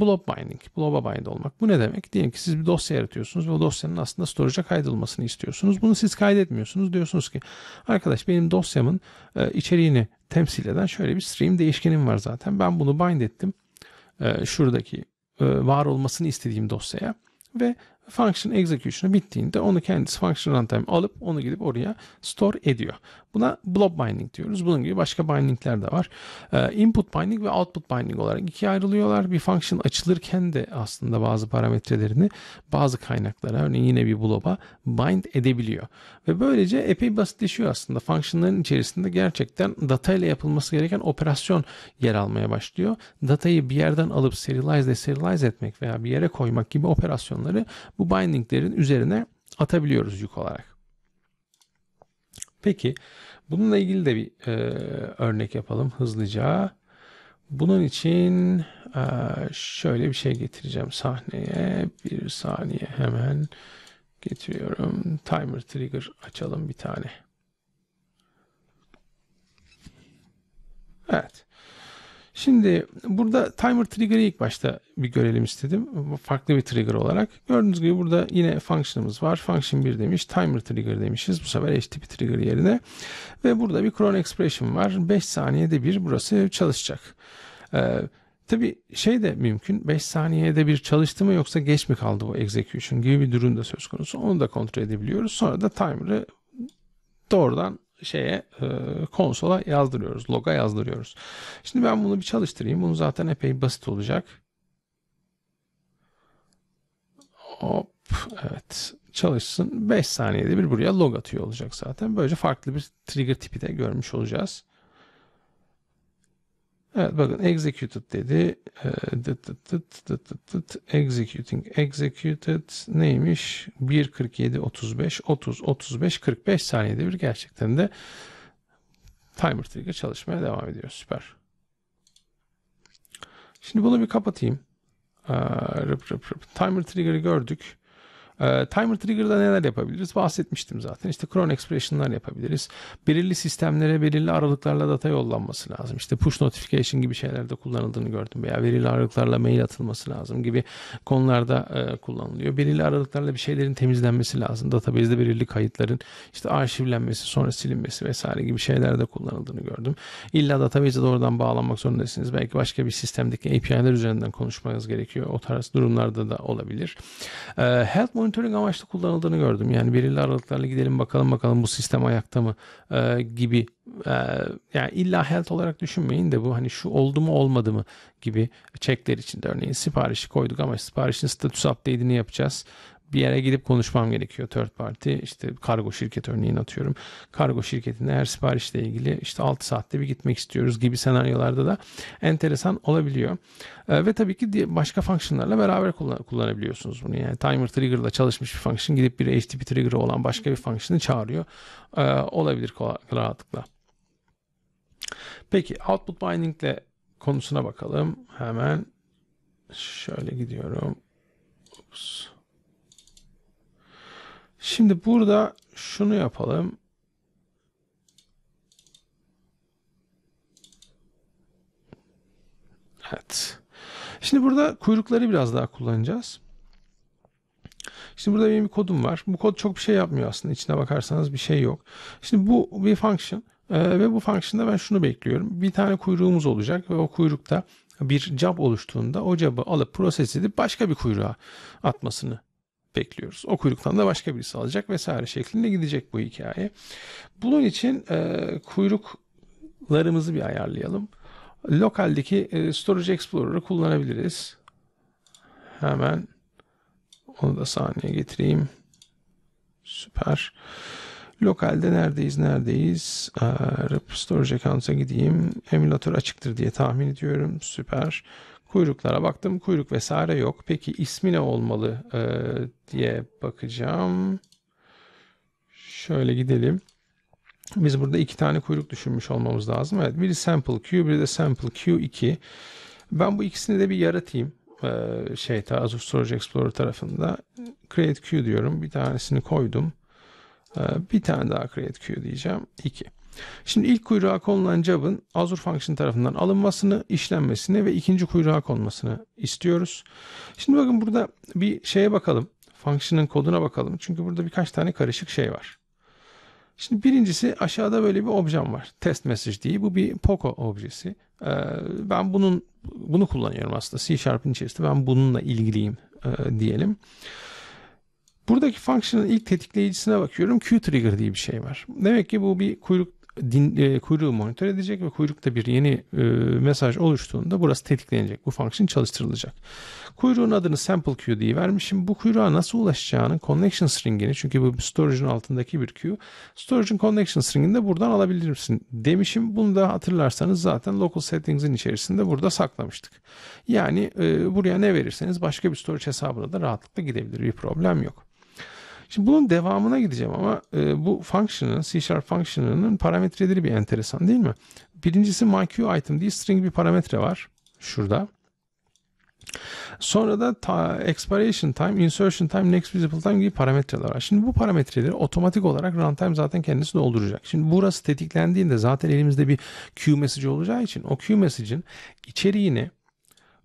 blob binding, blob'a bind olmak. Bu ne demek? Diyelim ki siz bir dosya yaratıyorsunuz ve o dosyanın aslında storage'a kaydedilmesini istiyorsunuz. Bunu siz kaydetmiyorsunuz. Diyorsunuz ki arkadaş benim dosyamın e, içeriğini temsil eden şöyle bir stream değişkenim var zaten. Ben bunu bind ettim. Şuradaki var olmasını istediğim dosyaya ve function execution'u bittiğinde onu kendisi function runtime alıp onu gidip oraya store ediyor. Buna blob binding diyoruz. Bunun gibi başka bindingler de var. Ee, input binding ve output binding olarak ikiye ayrılıyorlar. Bir function açılırken de aslında bazı parametrelerini bazı kaynaklara örneğin yine bir blob'a bind edebiliyor. Ve böylece epey basitleşiyor aslında. Function'ların içerisinde gerçekten data ile yapılması gereken operasyon yer almaya başlıyor. Datayı bir yerden alıp serialize de serialize etmek veya bir yere koymak gibi operasyonları bu bindinglerin üzerine atabiliyoruz yük olarak. Peki bununla ilgili de bir e, örnek yapalım hızlıca. Bunun için e, şöyle bir şey getireceğim sahneye. Bir saniye hemen getiriyorum. Timer trigger açalım bir tane. Evet. Şimdi burada timer trigger'ı ilk başta bir görelim istedim. Farklı bir trigger olarak. Gördüğünüz gibi burada yine function'ımız var. Function 1 demiş. Timer trigger demişiz. Bu sefer HTTP trigger yerine. Ve burada bir cron expression var. 5 saniyede bir burası çalışacak. Ee, Tabi şey de mümkün 5 saniyede bir çalıştı mı yoksa geç mi kaldı bu execution gibi bir durum da söz konusu. Onu da kontrol edebiliyoruz. Sonra da timer'ı doğrudan şeye e, konsola yazdırıyoruz. Loga yazdırıyoruz. Şimdi ben bunu bir çalıştırayım. Bunu zaten epey basit olacak. Hop. Evet. Çalışsın. 5 saniyede bir buraya log atıyor olacak zaten. Böylece farklı bir trigger tipi de görmüş olacağız. Evet bakın executed dedi. E, dıt dıt dıt dıt dıt Executing executed neymiş? 1 47 35 30 35 45 saniyede bir gerçekten de timer trigger çalışmaya devam ediyor. Süper. Şimdi bunu bir kapatayım. Ee, rıp rıp rıp. Timer trigger'ı gördük. Ee, timer Trigger'da neler yapabiliriz? Bahsetmiştim zaten. İşte cron expression'lar yapabiliriz. Belirli sistemlere belirli aralıklarla data yollanması lazım. İşte push notification gibi şeylerde kullanıldığını gördüm veya belirli aralıklarla mail atılması lazım gibi konularda e, kullanılıyor. Belirli aralıklarla bir şeylerin temizlenmesi lazım. Database'de belirli kayıtların işte arşivlenmesi, sonra silinmesi vesaire gibi şeylerde kullanıldığını gördüm. İlla database'e doğrudan bağlanmak zorundasınız. Belki başka bir sistemdeki API'ler üzerinden konuşmanız gerekiyor. O tarz durumlarda da olabilir. E, health monitoring monitörün amaçlı kullanıldığını gördüm. Yani belirli aralıklarla gidelim bakalım bakalım bu sistem ayakta mı e, gibi e, yani illa health olarak düşünmeyin de bu hani şu oldu mu olmadı mı gibi çekler içinde örneğin siparişi koyduk ama siparişin status update'ini yapacağız bir yere gidip konuşmam gerekiyor third party işte kargo şirket örneğin atıyorum. Kargo şirketinde her siparişle ilgili işte 6 saatte bir gitmek istiyoruz gibi senaryolarda da enteresan olabiliyor. E, ve tabii ki başka fonksiyonlarla beraber kullan kullanabiliyorsunuz bunu. Yani timer trigger ile çalışmış bir fonksiyon gidip bir HTTP trigger olan başka bir fonksiyonu çağırıyor. E, olabilir rahatlıkla. Peki output bindingle konusuna bakalım. Hemen şöyle gidiyorum. Oops. Şimdi burada şunu yapalım. Evet. Şimdi burada kuyrukları biraz daha kullanacağız. Şimdi burada benim bir kodum var. Bu kod çok bir şey yapmıyor aslında. İçine bakarsanız bir şey yok. Şimdi bu bir function. Ee, ve bu function'da ben şunu bekliyorum. Bir tane kuyruğumuz olacak ve o kuyrukta bir job oluştuğunda o job'ı alıp proses edip başka bir kuyruğa atmasını bekliyoruz. O kuyruktan da başka birisi alacak vesaire şeklinde gidecek bu hikaye. Bunun için e, kuyruklarımızı bir ayarlayalım. Lokaldeki e, Storage Explorer'ı kullanabiliriz. Hemen onu da sahneye getireyim. Süper. Lokalde neredeyiz neredeyiz? Ee, storage Accounts'a gideyim. Emülatör açıktır diye tahmin ediyorum. Süper. Kuyruklara baktım. Kuyruk vesaire yok. Peki ismi ne olmalı e, diye bakacağım. Şöyle gidelim. Biz burada iki tane kuyruk düşünmüş olmamız lazım. Evet biri sample Q biri de sample Q2. Ben bu ikisini de bir yaratayım. Ee, şey Azure Storage Explorer tarafında create Q diyorum. Bir tanesini koydum. Ee, bir tane daha create Q diyeceğim. 2. Şimdi ilk kuyruğa konulan job'ın Azure Function tarafından alınmasını, işlenmesini ve ikinci kuyruğa konmasını istiyoruz. Şimdi bakın burada bir şeye bakalım. Function'ın koduna bakalım. Çünkü burada birkaç tane karışık şey var. Şimdi birincisi aşağıda böyle bir objem var. Test message diye. Bu bir Poco objesi. Ee, ben bunun bunu kullanıyorum aslında. C Sharp'ın içerisinde ben bununla ilgiliyim e, diyelim. Buradaki function'ın ilk tetikleyicisine bakıyorum. Q trigger diye bir şey var. Demek ki bu bir kuyruk din, e, kuyruğu monitör edecek ve kuyrukta bir yeni e, mesaj oluştuğunda burası tetiklenecek. Bu function çalıştırılacak. Kuyruğun adını sample queue diye vermişim. Bu kuyruğa nasıl ulaşacağını connection stringini çünkü bu storage'ın altındaki bir queue. Storage'ın connection stringini de buradan alabilirsin demişim. Bunu da hatırlarsanız zaten local settings'in içerisinde burada saklamıştık. Yani e, buraya ne verirseniz başka bir storage hesabına da rahatlıkla gidebilir. Bir problem yok. Şimdi bunun devamına gideceğim ama e, bu function'ın, C Sharp function'ının parametreleri bir enteresan değil mi? Birincisi MyQ item diye string bir parametre var şurada. Sonra da ta, expiration time, insertion time, next visible time gibi parametreler var. Şimdi bu parametreleri otomatik olarak runtime zaten kendisi dolduracak. Şimdi burası tetiklendiğinde zaten elimizde bir queue message olacağı için o queue message'in içeriğini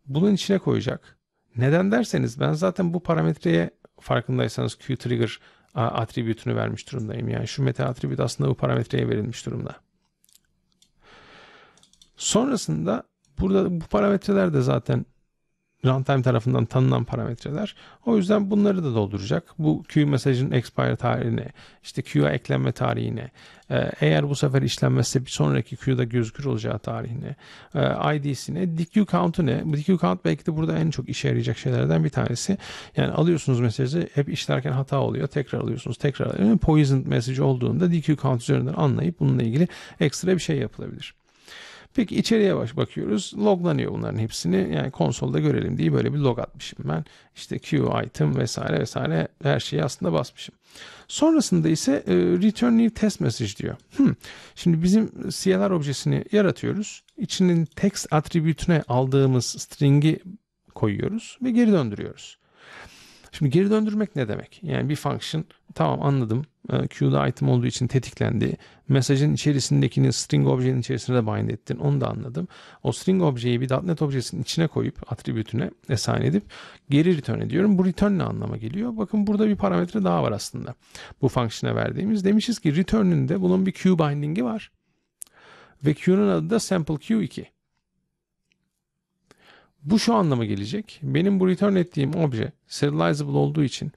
bunun içine koyacak. Neden derseniz ben zaten bu parametreye farkındaysanız Q-Trigger atribütünü vermiş durumdayım. Yani şu meta atribüt aslında bu parametreye verilmiş durumda. Sonrasında burada bu parametreler de zaten runtime tarafından tanınan parametreler. O yüzden bunları da dolduracak. Bu Q mesajının expire tarihini, işte Q'ya eklenme tarihini, e, eğer bu sefer işlenmezse bir sonraki Q'da gözükür olacağı tarihini, e, ID'sini, DQ count'u ne? Bu DQ count belki de burada en çok işe yarayacak şeylerden bir tanesi. Yani alıyorsunuz mesajı, hep işlerken hata oluyor, tekrar alıyorsunuz, tekrar alıyorsunuz. Poison mesaj olduğunda DQ count üzerinden anlayıp bununla ilgili ekstra bir şey yapılabilir. Peki içeriye baş bakıyoruz. Loglanıyor bunların hepsini. Yani konsolda görelim diye böyle bir log atmışım ben. İşte Q item vesaire vesaire her şeyi aslında basmışım. Sonrasında ise e, return new test message diyor. Hmm. Şimdi bizim CLR objesini yaratıyoruz. İçinin text atribütüne aldığımız string'i koyuyoruz ve geri döndürüyoruz. Şimdi geri döndürmek ne demek? Yani bir function Tamam anladım. Ee, Queue'da item olduğu için tetiklendi. Mesajın içerisindekini string objenin içerisine de bind ettin. Onu da anladım. O string objeyi bir .NET objesinin içine koyup atribütüne esan edip geri return ediyorum. Bu return ne anlama geliyor? Bakın burada bir parametre daha var aslında. Bu fonksiyona verdiğimiz. Demişiz ki return'ün de bunun bir queue binding'i var. Ve queue'nun adı da sample queue 2. Bu şu anlama gelecek. Benim bu return ettiğim obje serializable olduğu için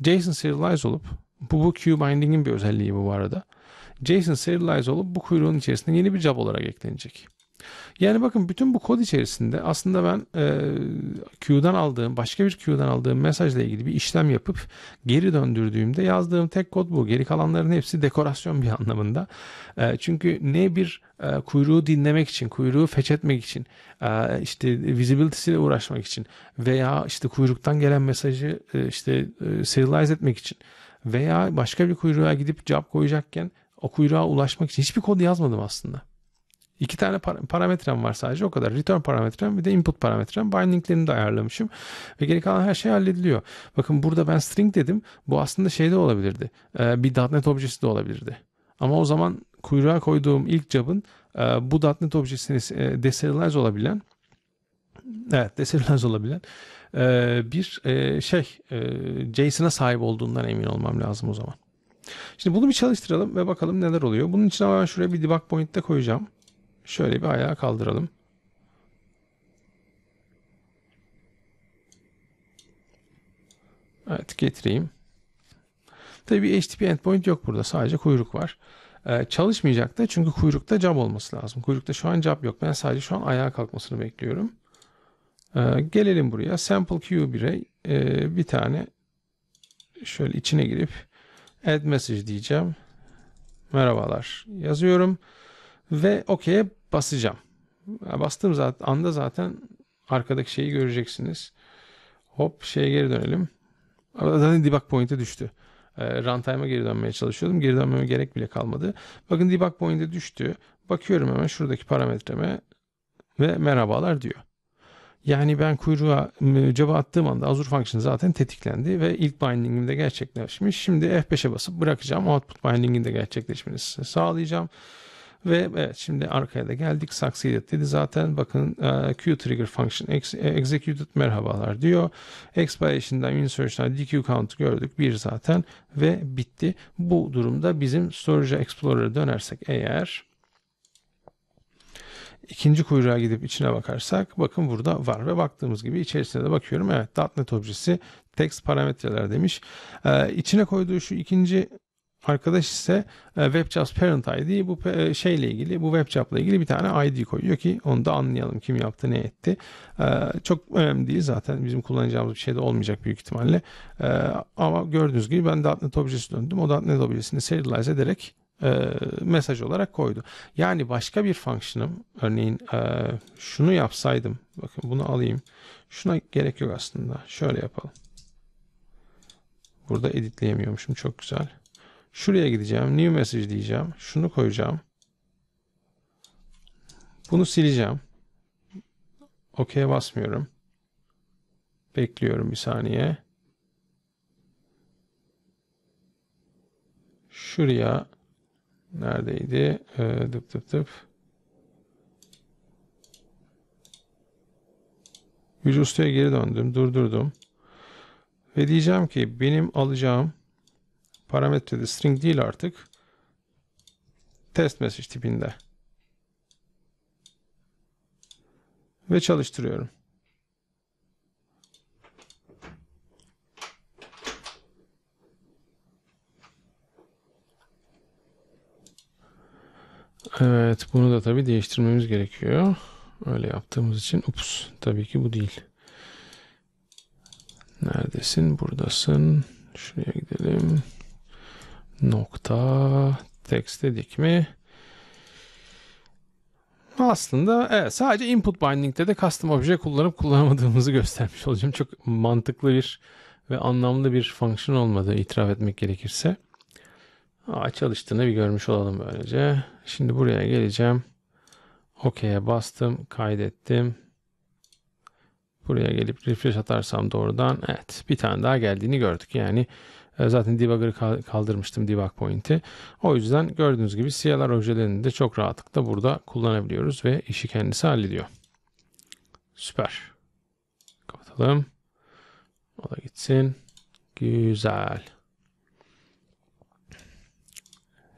JSON serialize olup bu, bu queue binding'in bir özelliği bu arada. JSON serialize olup bu kuyruğun içerisinde yeni bir job olarak eklenecek. Yani bakın bütün bu kod içerisinde aslında ben e, Q'dan aldığım, başka bir Q'dan aldığım mesajla ilgili bir işlem yapıp geri döndürdüğümde yazdığım tek kod bu. Geri kalanların hepsi dekorasyon bir (laughs) anlamında. E, çünkü ne bir e, kuyruğu dinlemek için, kuyruğu fethetmek için, e, işte visibility'siyle uğraşmak için veya işte kuyruktan gelen mesajı e, işte e, serialize etmek için veya başka bir kuyruğa gidip cevap koyacakken o kuyruğa ulaşmak için hiçbir kod yazmadım aslında. İki tane parametrem var sadece o kadar. Return parametrem bir de input parametrem. Bindinglerini de ayarlamışım. Ve geri kalan her şey hallediliyor. Bakın burada ben string dedim. Bu aslında şey de olabilirdi. Ee, bir .NET objesi de olabilirdi. Ama o zaman kuyruğa koyduğum ilk job'ın e, bu .NET objesini e, deserialize olabilen evet deserialize olabilen e, bir şey JSON'a sahip olduğundan emin olmam lazım o zaman. Şimdi bunu bir çalıştıralım ve bakalım neler oluyor. Bunun için ben şuraya bir debug point de koyacağım şöyle bir ayağa kaldıralım. Evet getireyim. Tabi HTTP endpoint yok burada. Sadece kuyruk var. Ee, çalışmayacak da çünkü kuyrukta cam olması lazım. Kuyrukta şu an cam yok. Ben sadece şu an ayağa kalkmasını bekliyorum. Ee, gelelim buraya. Sample Queue 1e e, bir tane şöyle içine girip add message diyeceğim. Merhabalar yazıyorum ve OK'ye basacağım. Bastığım zaten, anda zaten arkadaki şeyi göreceksiniz. Hop şeye geri dönelim. Zaten debug point'e düştü. Ee, runtime'a geri dönmeye çalışıyordum. Geri dönmeme gerek bile kalmadı. Bakın debug point'e düştü. Bakıyorum hemen şuradaki parametreme ve merhabalar diyor. Yani ben kuyruğa cevap attığım anda Azure Function zaten tetiklendi ve ilk binding'im de gerçekleşmiş. Şimdi F5'e basıp bırakacağım. Output binding'in de gerçekleşmesini sağlayacağım. Ve evet şimdi arkaya da geldik. Succeeded dedi. Zaten bakın e, Q trigger function ex, e, executed merhabalar diyor. Expiration'dan insertion'dan DQ count gördük. bir zaten ve bitti. Bu durumda bizim Storage Explorer'a dönersek eğer ikinci kuyruğa gidip içine bakarsak bakın burada var ve baktığımız gibi içerisine de bakıyorum. Evet .NET objesi text parametreler demiş. Ee, içine koyduğu şu ikinci Arkadaş ise e, WebJobs Parent ID bu e, şeyle ilgili, bu WebJob'la ilgili bir tane ID koyuyor ki onu da anlayalım kim yaptı, ne etti. E, çok önemli değil zaten bizim kullanacağımız bir şey de olmayacak büyük ihtimalle. Ama gördüğünüz gibi ben .NET objesi döndüm. O .NET objesini serialize ederek mesaj olarak koydu. Yani başka bir fonksiyonum örneğin şunu yapsaydım bakın bunu alayım. Şuna gerek yok aslında. Şöyle yapalım. Burada editleyemiyormuşum. Çok güzel. Şuraya gideceğim. New message diyeceğim. Şunu koyacağım. Bunu sileceğim. OK'ye basmıyorum. Bekliyorum bir saniye. Şuraya neredeydi? Ee, dıp dıp dıp. Visual geri döndüm. Durdurdum. Ve diyeceğim ki benim alacağım parametrede string değil artık. Test message tipinde. Ve çalıştırıyorum. Evet bunu da tabi değiştirmemiz gerekiyor. Öyle yaptığımız için ups tabii ki bu değil. Neredesin? Buradasın. Şuraya gidelim nokta text dedik mi? Aslında evet, sadece input binding'de de custom obje kullanıp kullanamadığımızı göstermiş olacağım. Çok mantıklı bir ve anlamlı bir function olmadığı itiraf etmek gerekirse. Aa, çalıştığını bir görmüş olalım böylece. Şimdi buraya geleceğim. OK'ye bastım, kaydettim. Buraya gelip refresh atarsam doğrudan evet bir tane daha geldiğini gördük. Yani e, zaten debugger'ı kaldırmıştım debug point'i. O yüzden gördüğünüz gibi CLR objelerini de çok rahatlıkla burada kullanabiliyoruz ve işi kendisi hallediyor. Süper. Kapatalım. O da gitsin. Güzel.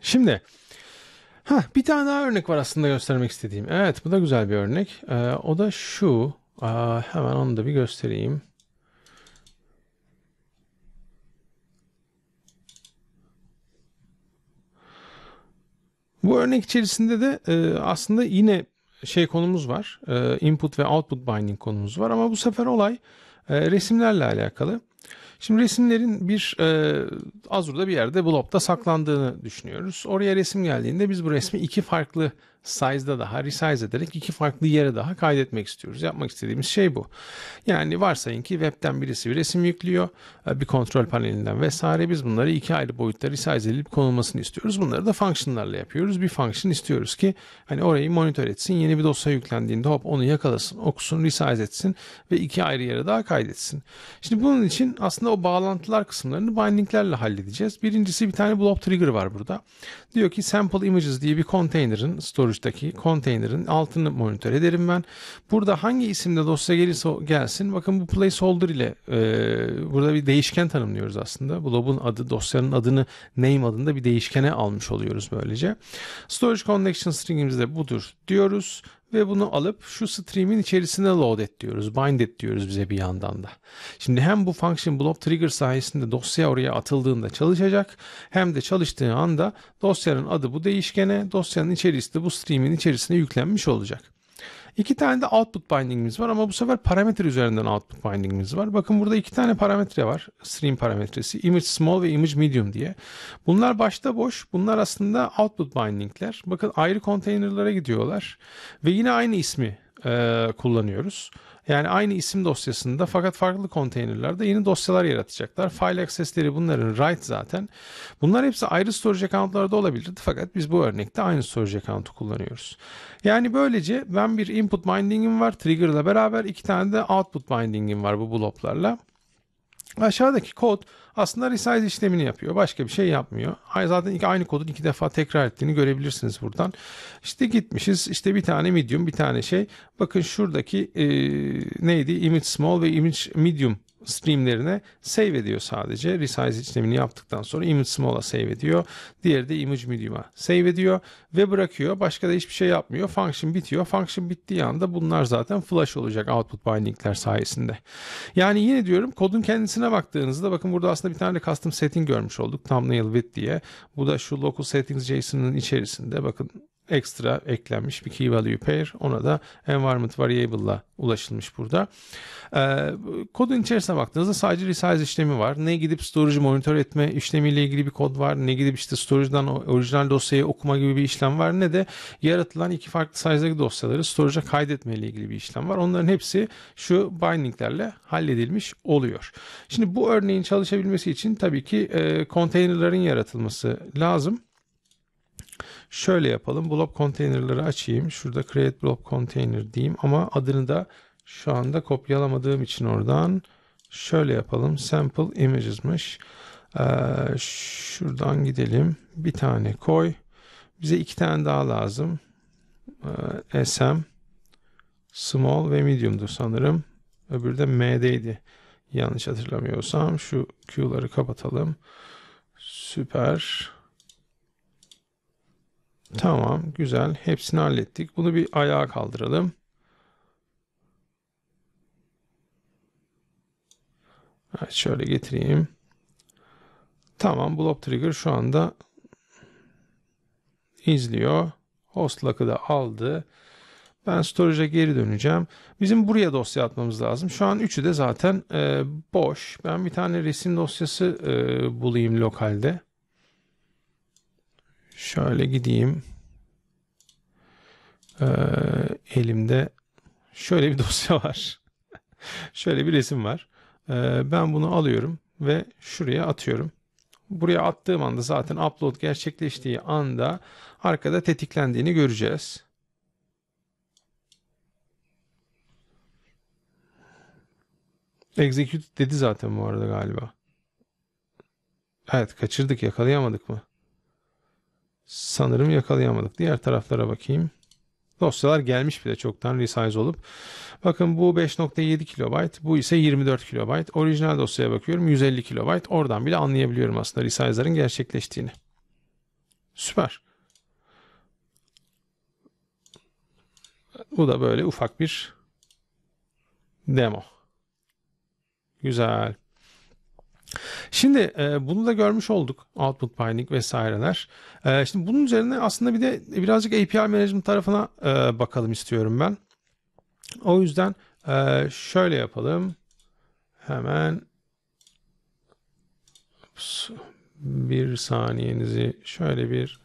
Şimdi heh, bir tane daha örnek var aslında göstermek istediğim. Evet bu da güzel bir örnek. Ee, o da şu. Aa, hemen onu da bir göstereyim. Bu örnek içerisinde de e, aslında yine şey konumuz var. E, input ve output binding konumuz var ama bu sefer olay e, resimlerle alakalı. Şimdi resimlerin bir e, Azure'da bir yerde blobda saklandığını düşünüyoruz. Oraya resim geldiğinde biz bu resmi iki farklı size'da daha resize ederek iki farklı yere daha kaydetmek istiyoruz. Yapmak istediğimiz şey bu. Yani varsayın ki webten birisi bir resim yüklüyor. E, bir kontrol panelinden vesaire. Biz bunları iki ayrı boyutta resize edilip konulmasını istiyoruz. Bunları da functionlarla yapıyoruz. Bir function istiyoruz ki hani orayı monitör etsin. Yeni bir dosya yüklendiğinde hop onu yakalasın, okusun, resize etsin ve iki ayrı yere daha kaydetsin. Şimdi bunun için aslında o bağlantılar kısımlarını bindinglerle halledeceğiz. Birincisi bir tane blob trigger var burada. Diyor ki sample images diye bir container'ın storage kuruluştaki konteynerin altını monitör ederim ben. Burada hangi isimde dosya gelirse gelsin bakın bu placeholder ile e, burada bir değişken tanımlıyoruz aslında. Bu lobun adı dosyanın adını name adında bir değişkene almış oluyoruz böylece. Storage connection stringimizde budur diyoruz ve bunu alıp şu stream'in içerisine load et diyoruz. Bind et diyoruz bize bir yandan da. Şimdi hem bu function blob trigger sayesinde dosya oraya atıldığında çalışacak hem de çalıştığı anda dosyanın adı bu değişkene, dosyanın içerisinde bu stream'in içerisine yüklenmiş olacak. İki tane de output binding'imiz var ama bu sefer parametre üzerinden output binding'imiz var. Bakın burada iki tane parametre var. Stream parametresi. Image small ve image medium diye. Bunlar başta boş. Bunlar aslında output binding'ler. Bakın ayrı container'lara gidiyorlar. Ve yine aynı ismi e, kullanıyoruz. Yani aynı isim dosyasında fakat farklı konteynerlerde yeni dosyalar yaratacaklar. File access'leri bunların write zaten. Bunlar hepsi ayrı storage account'larda olabilirdi fakat biz bu örnekte aynı storage account'u kullanıyoruz. Yani böylece ben bir input binding'im var trigger'la beraber iki tane de output binding'im var bu bloblarla. Aşağıdaki kod aslında resize işlemini yapıyor. Başka bir şey yapmıyor. Zaten aynı kodun iki defa tekrar ettiğini görebilirsiniz buradan. İşte gitmişiz. İşte bir tane medium, bir tane şey. Bakın şuradaki e, neydi? Image small ve image medium streamlerine save ediyor sadece. Resize işlemini yaptıktan sonra image small'a save ediyor. Diğeri de image medium'a save ediyor ve bırakıyor. Başka da hiçbir şey yapmıyor. Function bitiyor. Function bittiği anda bunlar zaten flash olacak output bindingler sayesinde. Yani yine diyorum kodun kendisine baktığınızda bakın burada aslında bir tane de custom setting görmüş olduk. Thumbnail width diye. Bu da şu local settings JSON'ın içerisinde bakın ekstra eklenmiş bir key value pair. Ona da environment variable'la ulaşılmış burada. Ee, kodun içerisine baktığınızda sadece resize işlemi var. Ne gidip storage'ı monitör etme işlemiyle ilgili bir kod var. Ne gidip işte storage'dan orijinal dosyayı okuma gibi bir işlem var. Ne de yaratılan iki farklı size'daki dosyaları storage'a kaydetme ile ilgili bir işlem var. Onların hepsi şu bindinglerle halledilmiş oluyor. Şimdi bu örneğin çalışabilmesi için tabii ki e, containerların yaratılması lazım. Şöyle yapalım. Blob container'ları açayım. Şurada create blob container diyeyim ama adını da şu anda kopyalamadığım için oradan şöyle yapalım. Sample images'mış. Ee, şuradan gidelim. Bir tane koy. Bize iki tane daha lazım. Ee, SM small ve medium'du sanırım. Öbürü de M'deydi. Yanlış hatırlamıyorsam şu Q'ları kapatalım. Süper. Tamam güzel hepsini hallettik. Bunu bir ayağa kaldıralım. Evet, şöyle getireyim. Tamam Blob Trigger şu anda izliyor. Host lock'ı da aldı. Ben storage'a geri döneceğim. Bizim buraya dosya atmamız lazım. Şu an üçü de zaten e, boş. Ben bir tane resim dosyası e, bulayım lokalde. Şöyle gideyim. Ee, elimde şöyle bir (laughs) dosya var. şöyle bir resim var. Ee, ben bunu alıyorum ve şuraya atıyorum. Buraya attığım anda zaten upload gerçekleştiği anda arkada tetiklendiğini göreceğiz. Execute dedi zaten bu arada galiba. Evet kaçırdık yakalayamadık mı? Sanırım yakalayamadık. Diğer taraflara bakayım. Dosyalar gelmiş bile çoktan resize olup. Bakın bu 5.7 kilobayt, bu ise 24 kilobayt. Orijinal dosyaya bakıyorum 150 kilobayt. Oradan bile anlayabiliyorum aslında resize'ların gerçekleştiğini. Süper. Bu da böyle ufak bir demo. Güzel. Şimdi e, bunu da görmüş olduk. Output binding vesaireler. E, şimdi bunun üzerine aslında bir de birazcık API management tarafına e, bakalım istiyorum ben. O yüzden e, şöyle yapalım. Hemen Ups, bir saniyenizi şöyle bir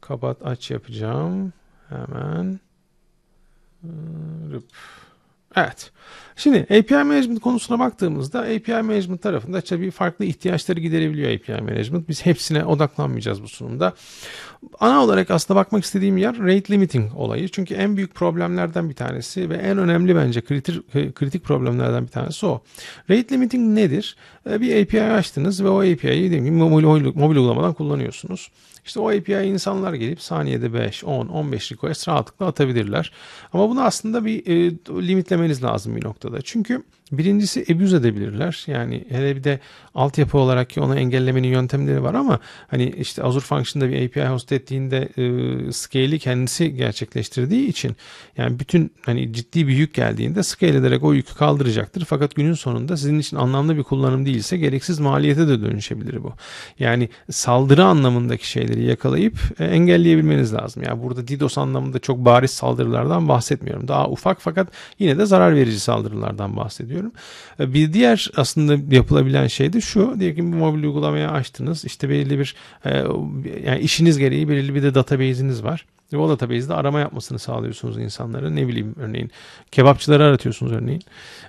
kapat aç yapacağım. Hemen. Rıp. Evet. Şimdi API Management konusuna baktığımızda API Management tarafında tabii farklı ihtiyaçları giderebiliyor API Management. Biz hepsine odaklanmayacağız bu sunumda. Ana olarak aslında bakmak istediğim yer rate limiting olayı. Çünkü en büyük problemlerden bir tanesi ve en önemli bence kritik, kritik problemlerden bir tanesi o. Rate limiting nedir? Ee, bir API açtınız ve o API'yi mobil, mobil uygulamadan kullanıyorsunuz. İşte o API insanlar gelip saniyede 5, 10, 15 request rahatlıkla atabilirler. Ama bunu aslında bir e, limitlemeniz lazım bir noktada. Çünkü Birincisi abuse edebilirler. Yani hele bir de altyapı olarak ki onu engellemenin yöntemleri var ama hani işte Azure Function'da bir API host ettiğinde e, scale'i kendisi gerçekleştirdiği için yani bütün hani ciddi bir yük geldiğinde scale ederek o yükü kaldıracaktır. Fakat günün sonunda sizin için anlamlı bir kullanım değilse gereksiz maliyete de dönüşebilir bu. Yani saldırı anlamındaki şeyleri yakalayıp e, engelleyebilmeniz lazım. Yani burada DDoS anlamında çok bariz saldırılardan bahsetmiyorum. Daha ufak fakat yine de zarar verici saldırılardan bahsediyorum söylüyorum. E, bir diğer aslında yapılabilen şey de şu. Diyelim bir mobil uygulamayı açtınız. İşte belirli bir e, yani işiniz gereği belirli bir de database'iniz var. Wallatabase'de e, arama yapmasını sağlıyorsunuz insanlara. Ne bileyim örneğin kebapçıları aratıyorsunuz örneğin.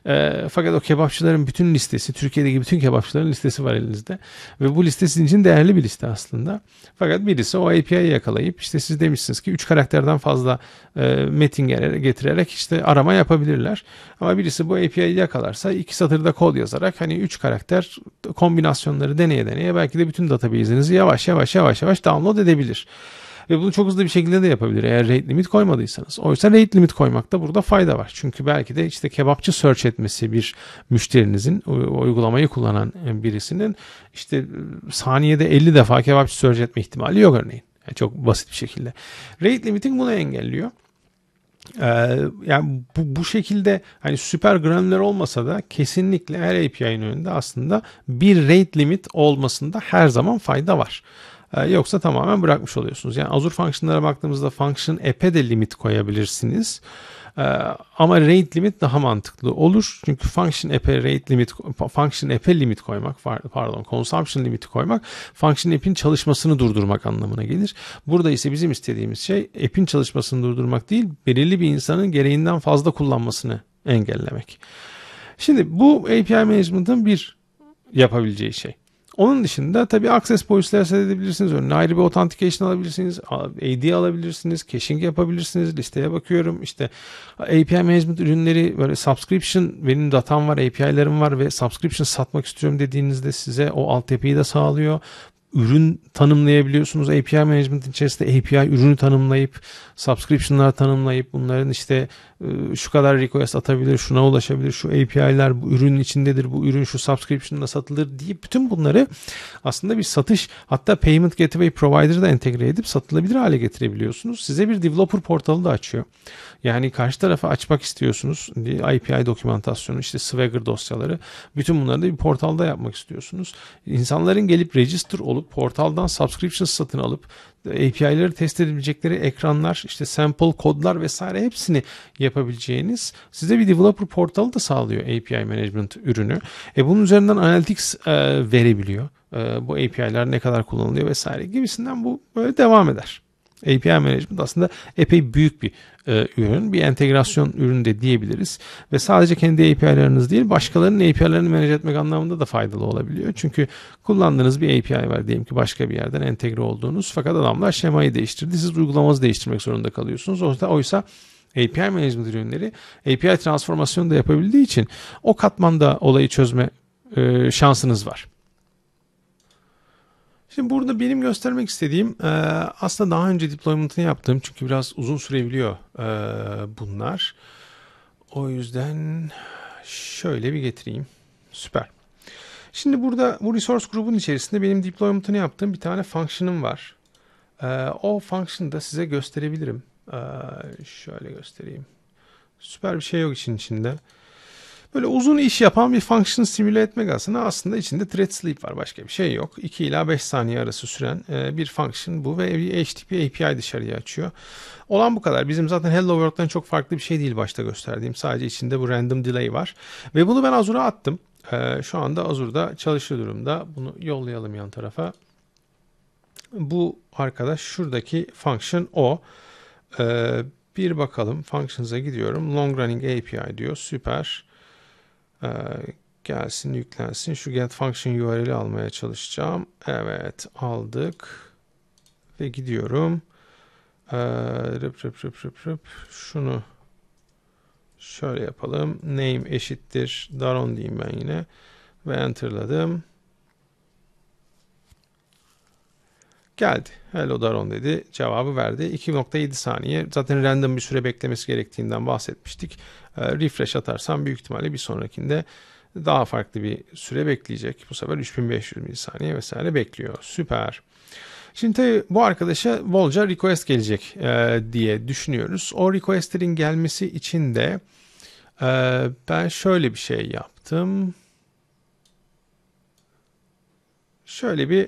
E, fakat o kebapçıların bütün listesi, Türkiye'deki bütün kebapçıların listesi var elinizde. Ve bu liste sizin için değerli bir liste aslında. Fakat birisi o API'yi yakalayıp işte siz demişsiniz ki 3 karakterden fazla e, metin getirerek işte arama yapabilirler. Ama birisi bu API'yi yakalarsa iki satırda kod yazarak hani 3 karakter kombinasyonları deneye deneye belki de bütün database'inizi yavaş yavaş yavaş yavaş download edebilir. Ve bunu çok hızlı bir şekilde de yapabilir eğer rate limit koymadıysanız. Oysa rate limit koymakta burada fayda var. Çünkü belki de işte kebapçı search etmesi bir müşterinizin, uygulamayı kullanan e, birisinin işte e, saniyede 50 defa kebapçı search etme ihtimali yok örneğin. Yani e, çok basit bir şekilde. Rate limiting bunu engelliyor. Ee, yani bu, bu şekilde hani süper granüler olmasa da kesinlikle her API'nin önünde aslında bir rate limit olmasında her zaman fayda var. Ee, yoksa tamamen bırakmış oluyorsunuz. Yani Azure Function'lara baktığımızda Function App'e de limit koyabilirsiniz. Ee, ama rate limit daha mantıklı olur. Çünkü function app'e rate limit function app'e limit koymak pardon consumption limiti koymak function app'in çalışmasını durdurmak anlamına gelir. Burada ise bizim istediğimiz şey app'in çalışmasını durdurmak değil, belirli bir insanın gereğinden fazla kullanmasını engellemek. Şimdi bu API management'ın bir yapabileceği şey. Onun dışında tabii access points'ler edebilirsiniz. Önüne ayrı bir authentication alabilirsiniz. AD alabilirsiniz. Caching yapabilirsiniz. Listeye bakıyorum. İşte API management ürünleri böyle subscription benim datam var, API'lerim var ve subscription satmak istiyorum dediğinizde size o altyapıyı da sağlıyor ürün tanımlayabiliyorsunuz API management içerisinde API ürünü tanımlayıp subscription'lar tanımlayıp bunların işte e, şu kadar request atabilir, şuna ulaşabilir, şu API'ler bu ürünün içindedir, bu ürün şu subscription'la satılır diye bütün bunları aslında bir satış hatta payment gateway provider'ı da entegre edip satılabilir hale getirebiliyorsunuz. Size bir developer portalı da açıyor. Yani karşı tarafa açmak istiyorsunuz. API dokumentasyonu, işte Swagger dosyaları. Bütün bunları da bir portalda yapmak istiyorsunuz. İnsanların gelip register olup olup portaldan subscription satın alıp API'leri test edebilecekleri ekranlar, işte sample kodlar vesaire hepsini yapabileceğiniz size bir developer portalı da sağlıyor API management ürünü. E bunun üzerinden analytics e, verebiliyor. E, bu API'ler ne kadar kullanılıyor vesaire gibisinden bu böyle devam eder. API Management aslında epey büyük bir e, ürün. Bir entegrasyon ürünü de diyebiliriz. Ve sadece kendi API'larınız değil başkalarının API'larını manage etmek anlamında da faydalı olabiliyor. Çünkü kullandığınız bir API var diyelim ki başka bir yerden entegre olduğunuz. Fakat adamlar şemayı değiştirdi. Siz uygulamanızı değiştirmek zorunda kalıyorsunuz. Oysa, oysa API management ürünleri API transformasyonu da yapabildiği için o katmanda olayı çözme e, şansınız var. Şimdi burada benim göstermek istediğim e, aslında daha önce deployment'ını yaptım çünkü biraz uzun sürebiliyor e, bunlar. O yüzden şöyle bir getireyim. Süper. Şimdi burada bu resource grubun içerisinde benim deployment'ını yaptığım bir tane function'ım var. E, o function'ı da size gösterebilirim. şöyle göstereyim. Süper bir şey yok işin içinde. Böyle uzun iş yapan bir function simüle etmek aslında aslında içinde thread sleep var. Başka bir şey yok. 2 ila 5 saniye arası süren e, bir function bu ve bir HTTP API dışarıya açıyor. Olan bu kadar. Bizim zaten Hello World'dan çok farklı bir şey değil başta gösterdiğim. Sadece içinde bu random delay var. Ve bunu ben Azure'a attım. E, şu anda Azure'da çalışır durumda. Bunu yollayalım yan tarafa. Bu arkadaş şuradaki function o. E, bir bakalım. Functions'a gidiyorum. Long Running API diyor. Süper e, gelsin yüklensin. Şu get function URL'i almaya çalışacağım. Evet aldık ve gidiyorum. E, ee, rıp rıp rıp rıp rıp şunu şöyle yapalım. Name eşittir daron diyeyim ben yine ve enterladım. Geldi. Hello Daron dedi. Cevabı verdi. 2.7 saniye. Zaten random bir süre beklemesi gerektiğinden bahsetmiştik. E, refresh atarsam büyük ihtimalle bir sonrakinde daha farklı bir süre bekleyecek. Bu sefer 3500 milisaniye vesaire bekliyor. Süper. Şimdi tabii bu arkadaşa bolca request gelecek e, diye düşünüyoruz. O requestlerin gelmesi için de e, ben şöyle bir şey yaptım. Şöyle bir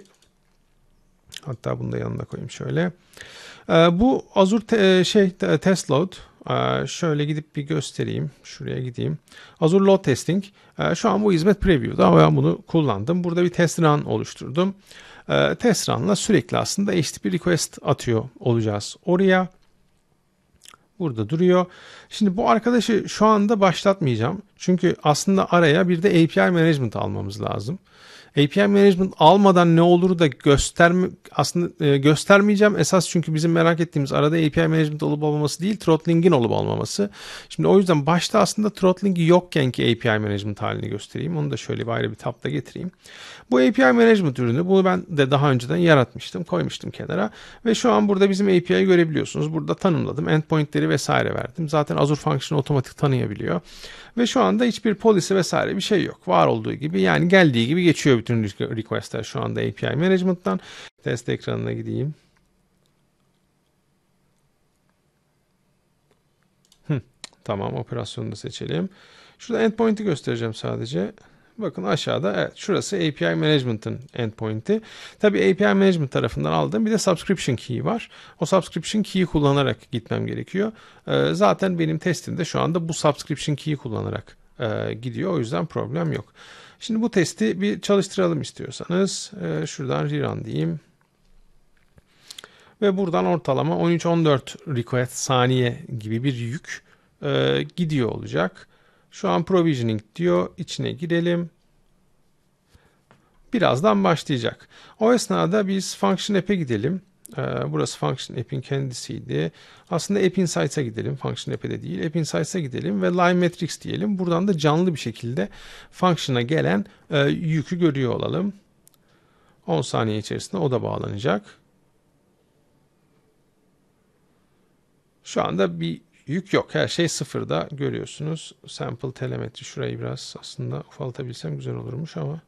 Hatta bunu da yanına koyayım şöyle. Ee, bu Azure te e, şey test load e, şöyle gidip bir göstereyim. Şuraya gideyim. Azure Load Testing. E, şu an bu hizmet preview'da ama ben bunu kullandım. Burada bir test run oluşturdum. Test run'la sürekli aslında HTTP request atıyor olacağız oraya. Burada duruyor. Şimdi bu arkadaşı şu anda başlatmayacağım. Çünkü aslında araya bir de API management almamız lazım. API management almadan ne olur da gösterme aslında e, göstermeyeceğim. Esas çünkü bizim merak ettiğimiz arada API management olup olmaması değil, throttling'in olup olmaması. Şimdi o yüzden başta aslında throttling'i yokken ki API management halini göstereyim. Onu da şöyle bir ayrı bir tabda getireyim. Bu API management ürünü. Bunu ben de daha önceden yaratmıştım, koymuştum kenara ve şu an burada bizim API'yi görebiliyorsunuz. Burada tanımladım. Endpoint'leri vesaire verdim. Zaten Azure Function otomatik tanıyabiliyor. Ve şu anda hiçbir polisi vesaire bir şey yok. Var olduğu gibi yani geldiği gibi geçiyor bütün requestler şu anda API Management'tan. Test ekranına gideyim. tamam operasyonu da seçelim. Şurada endpoint'i göstereceğim sadece. Bakın aşağıda evet, şurası API Management'ın endpoint'i. Tabii API Management tarafından aldığım bir de Subscription Key var. O Subscription Key'i kullanarak gitmem gerekiyor. Ee, zaten benim testimde şu anda bu Subscription Key'i kullanarak e, gidiyor. O yüzden problem yok. Şimdi bu testi bir çalıştıralım istiyorsanız. Ee, şuradan rerun diyeyim ve buradan ortalama 13-14 request saniye gibi bir yük e, gidiyor olacak. Şu an provisioning diyor. İçine girelim. Birazdan başlayacak. O esnada biz function app'e gidelim. Ee, burası Function App'in kendisiydi. Aslında App Insights'a gidelim. Function App'e de değil. App Insights'a gidelim ve Line Matrix diyelim. Buradan da canlı bir şekilde Function'a gelen e, yükü görüyor olalım. 10 saniye içerisinde o da bağlanacak. Şu anda bir yük yok. Her şey sıfırda görüyorsunuz. Sample telemetri şurayı biraz aslında ufaltabilsem güzel olurmuş ama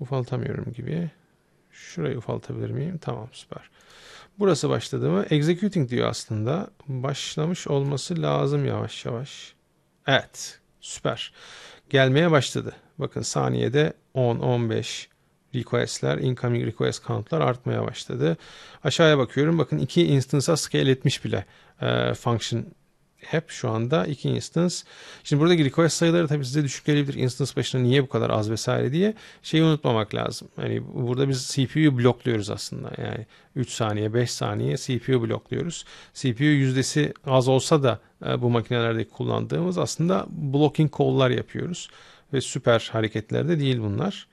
ufaltamıyorum gibi. Şurayı ufaltabilir miyim? Tamam süper. Burası başladı mı? Executing diyor aslında. Başlamış olması lazım yavaş yavaş. Evet. Süper. Gelmeye başladı. Bakın saniyede 10, 15 request'ler, incoming request count'lar artmaya başladı. Aşağıya bakıyorum. Bakın iki instance'a scale etmiş bile. E, function hep şu anda iki instance. Şimdi buradaki request sayıları tabii size düşük gelebilir. Instance başına niye bu kadar az vesaire diye şeyi unutmamak lazım. Hani burada biz CPU blokluyoruz aslında. Yani 3 saniye 5 saniye CPU blokluyoruz. CPU yüzdesi az olsa da e, bu makinelerde kullandığımız aslında blocking call'lar yapıyoruz. Ve süper hareketler de değil bunlar.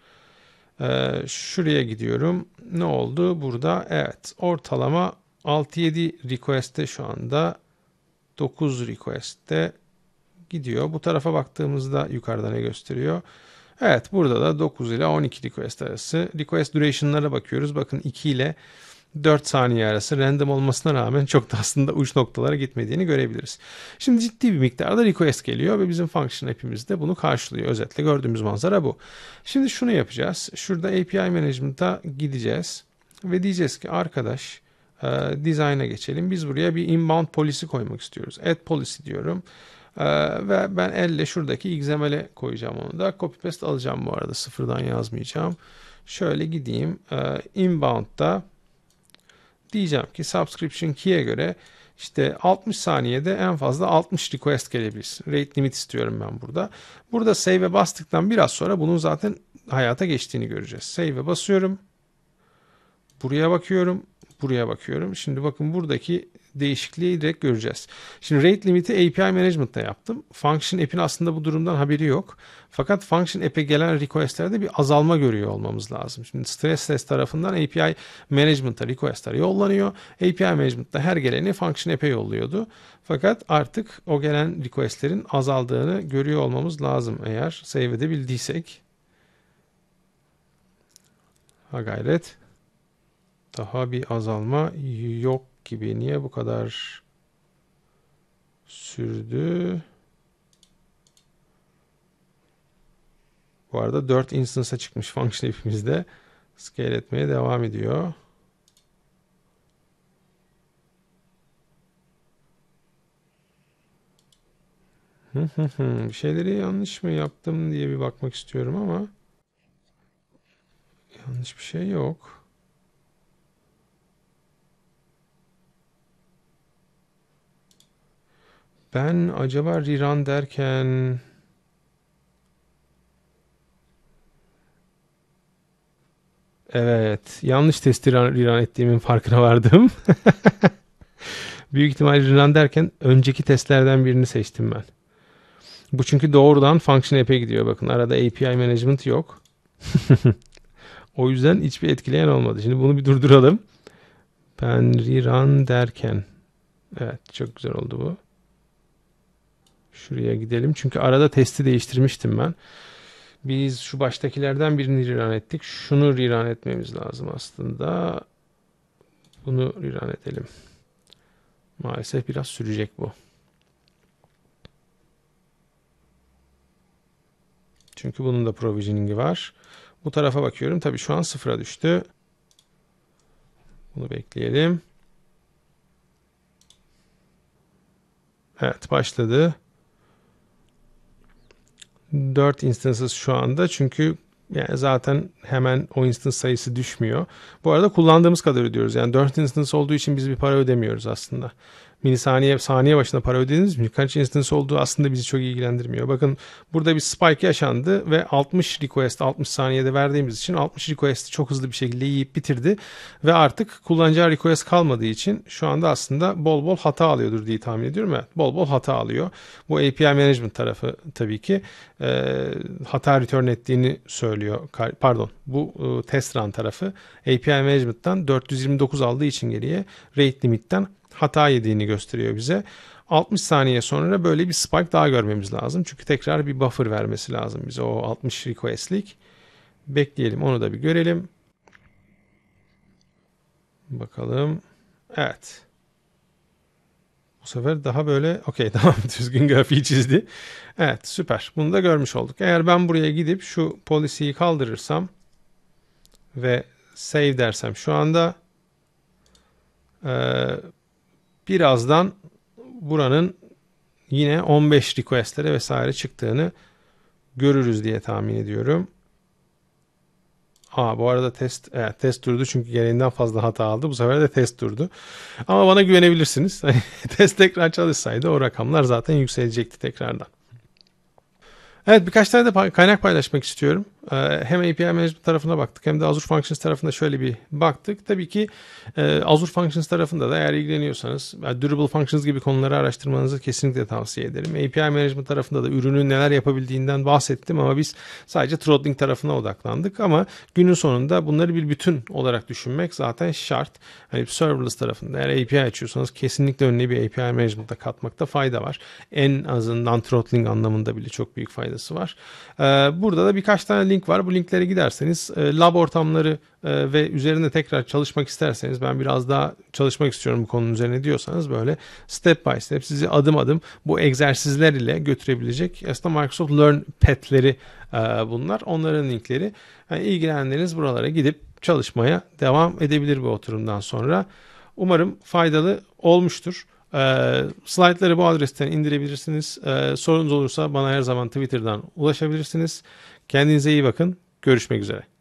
E, şuraya gidiyorum. Ne oldu burada? Evet ortalama 6-7 request'te şu anda 9 request'te gidiyor. Bu tarafa baktığımızda yukarıda ne gösteriyor? Evet burada da 9 ile 12 request arası. Request duration'lara bakıyoruz. Bakın 2 ile 4 saniye arası random olmasına rağmen çok da aslında uç noktalara gitmediğini görebiliriz. Şimdi ciddi bir miktarda request geliyor ve bizim function app'imiz de bunu karşılıyor. Özetle gördüğümüz manzara bu. Şimdi şunu yapacağız. Şurada API management'a gideceğiz ve diyeceğiz ki arkadaş e, dizayn'a geçelim. Biz buraya bir inbound policy koymak istiyoruz. Add policy diyorum. E, ve ben elle şuradaki XML'e koyacağım onu da. Copy paste alacağım bu arada. Sıfırdan yazmayacağım. Şöyle gideyim. E, inbound'da diyeceğim ki subscription key'e göre işte 60 saniyede en fazla 60 request gelebilir. Rate limit istiyorum ben burada. Burada save'e bastıktan biraz sonra bunun zaten hayata geçtiğini göreceğiz. Save'e basıyorum. Buraya bakıyorum. Buraya bakıyorum. Şimdi bakın buradaki değişikliği direkt göreceğiz. Şimdi rate limiti API management'ta yaptım. Function app'in aslında bu durumdan haberi yok. Fakat function app'e gelen request'lerde bir azalma görüyor olmamız lazım. Şimdi stress test tarafından API management'a request'ler yollanıyor. API management'ta her geleni function app'e yolluyordu. Fakat artık o gelen request'lerin azaldığını görüyor olmamız lazım eğer save edebildiysek. Ha gayret daha bir azalma yok gibi. Niye bu kadar sürdü? Bu arada 4 instance'a çıkmış (laughs) function ipimizde. Scale etmeye devam ediyor. bir şeyleri yanlış mı yaptım diye bir bakmak istiyorum ama yanlış bir şey yok. Ben acaba Riran derken Evet. Yanlış testi Riran ettiğimin farkına vardım. (laughs) Büyük ihtimal Riran derken önceki testlerden birini seçtim ben. Bu çünkü doğrudan Function App'e gidiyor. Bakın arada API Management yok. (laughs) o yüzden hiçbir etkileyen olmadı. Şimdi bunu bir durduralım. Ben Riran derken. Evet çok güzel oldu bu. Şuraya gidelim. Çünkü arada testi değiştirmiştim ben. Biz şu baştakilerden birini ilan ettik. Şunu ilan etmemiz lazım aslında. Bunu ilan edelim. Maalesef biraz sürecek bu. Çünkü bunun da provisioning'i var. Bu tarafa bakıyorum. Tabii şu an sıfıra düştü. Bunu bekleyelim. Evet başladı. 4 instances şu anda çünkü yani zaten hemen o instance sayısı düşmüyor. Bu arada kullandığımız kadar ödüyoruz. Yani 4 instance olduğu için biz bir para ödemiyoruz aslında milisaniye saniye başına para ödediniz mi? Kaç instance olduğu aslında bizi çok ilgilendirmiyor. Bakın burada bir spike yaşandı ve 60 request 60 saniyede verdiğimiz için 60 request'i çok hızlı bir şekilde yiyip bitirdi ve artık kullanıcı request kalmadığı için şu anda aslında bol bol hata alıyordur diye tahmin ediyorum. Evet bol bol hata alıyor. Bu API management tarafı tabii ki e, hata return ettiğini söylüyor. Pardon bu e, test run tarafı API management'tan 429 aldığı için geriye rate limit'ten hata yediğini gösteriyor bize. 60 saniye sonra böyle bir spike daha görmemiz lazım. Çünkü tekrar bir buffer vermesi lazım bize o 60 request'lik. Bekleyelim onu da bir görelim. Bakalım. Evet. Bu sefer daha böyle okey (laughs) tamam düzgün grafiği çizdi. Evet süper. Bunu da görmüş olduk. Eğer ben buraya gidip şu policy'yi kaldırırsam ve save dersem şu anda e, birazdan buranın yine 15 requestlere vesaire çıktığını görürüz diye tahmin ediyorum. Aa bu arada test evet, test durdu çünkü gereğinden fazla hata aldı. Bu sefer de test durdu. Ama bana güvenebilirsiniz. (laughs) test tekrar çalışsaydı o rakamlar zaten yükselecekti tekrardan. Evet birkaç tane de kaynak paylaşmak istiyorum. Ee, hem API Management tarafına baktık hem de Azure Functions tarafında şöyle bir baktık. Tabii ki e, Azure Functions tarafında da eğer ilgileniyorsanız Durable Functions gibi konuları araştırmanızı kesinlikle tavsiye ederim. API Management tarafında da ürünün neler yapabildiğinden bahsettim ama biz sadece throttling tarafına odaklandık ama günün sonunda bunları bir bütün olarak düşünmek zaten şart. Hani serverless tarafında eğer API açıyorsanız kesinlikle önüne bir API Management'a katmakta fayda var. En azından throttling anlamında bile çok büyük faydası var. Ee, burada da birkaç tane link var. Bu linklere giderseniz e, lab ortamları e, ve üzerinde tekrar çalışmak isterseniz ben biraz daha çalışmak istiyorum bu konunun üzerine diyorsanız böyle step by step sizi adım adım bu egzersizler ile götürebilecek aslında Microsoft Learn Pet'leri e, bunlar. Onların linkleri. Yani e, ilgilenenleriniz buralara gidip çalışmaya devam edebilir bu oturumdan sonra. Umarım faydalı olmuştur. E, slaytları bu adresten indirebilirsiniz. E, sorunuz olursa bana her zaman Twitter'dan ulaşabilirsiniz. Kendinize iyi bakın. Görüşmek üzere.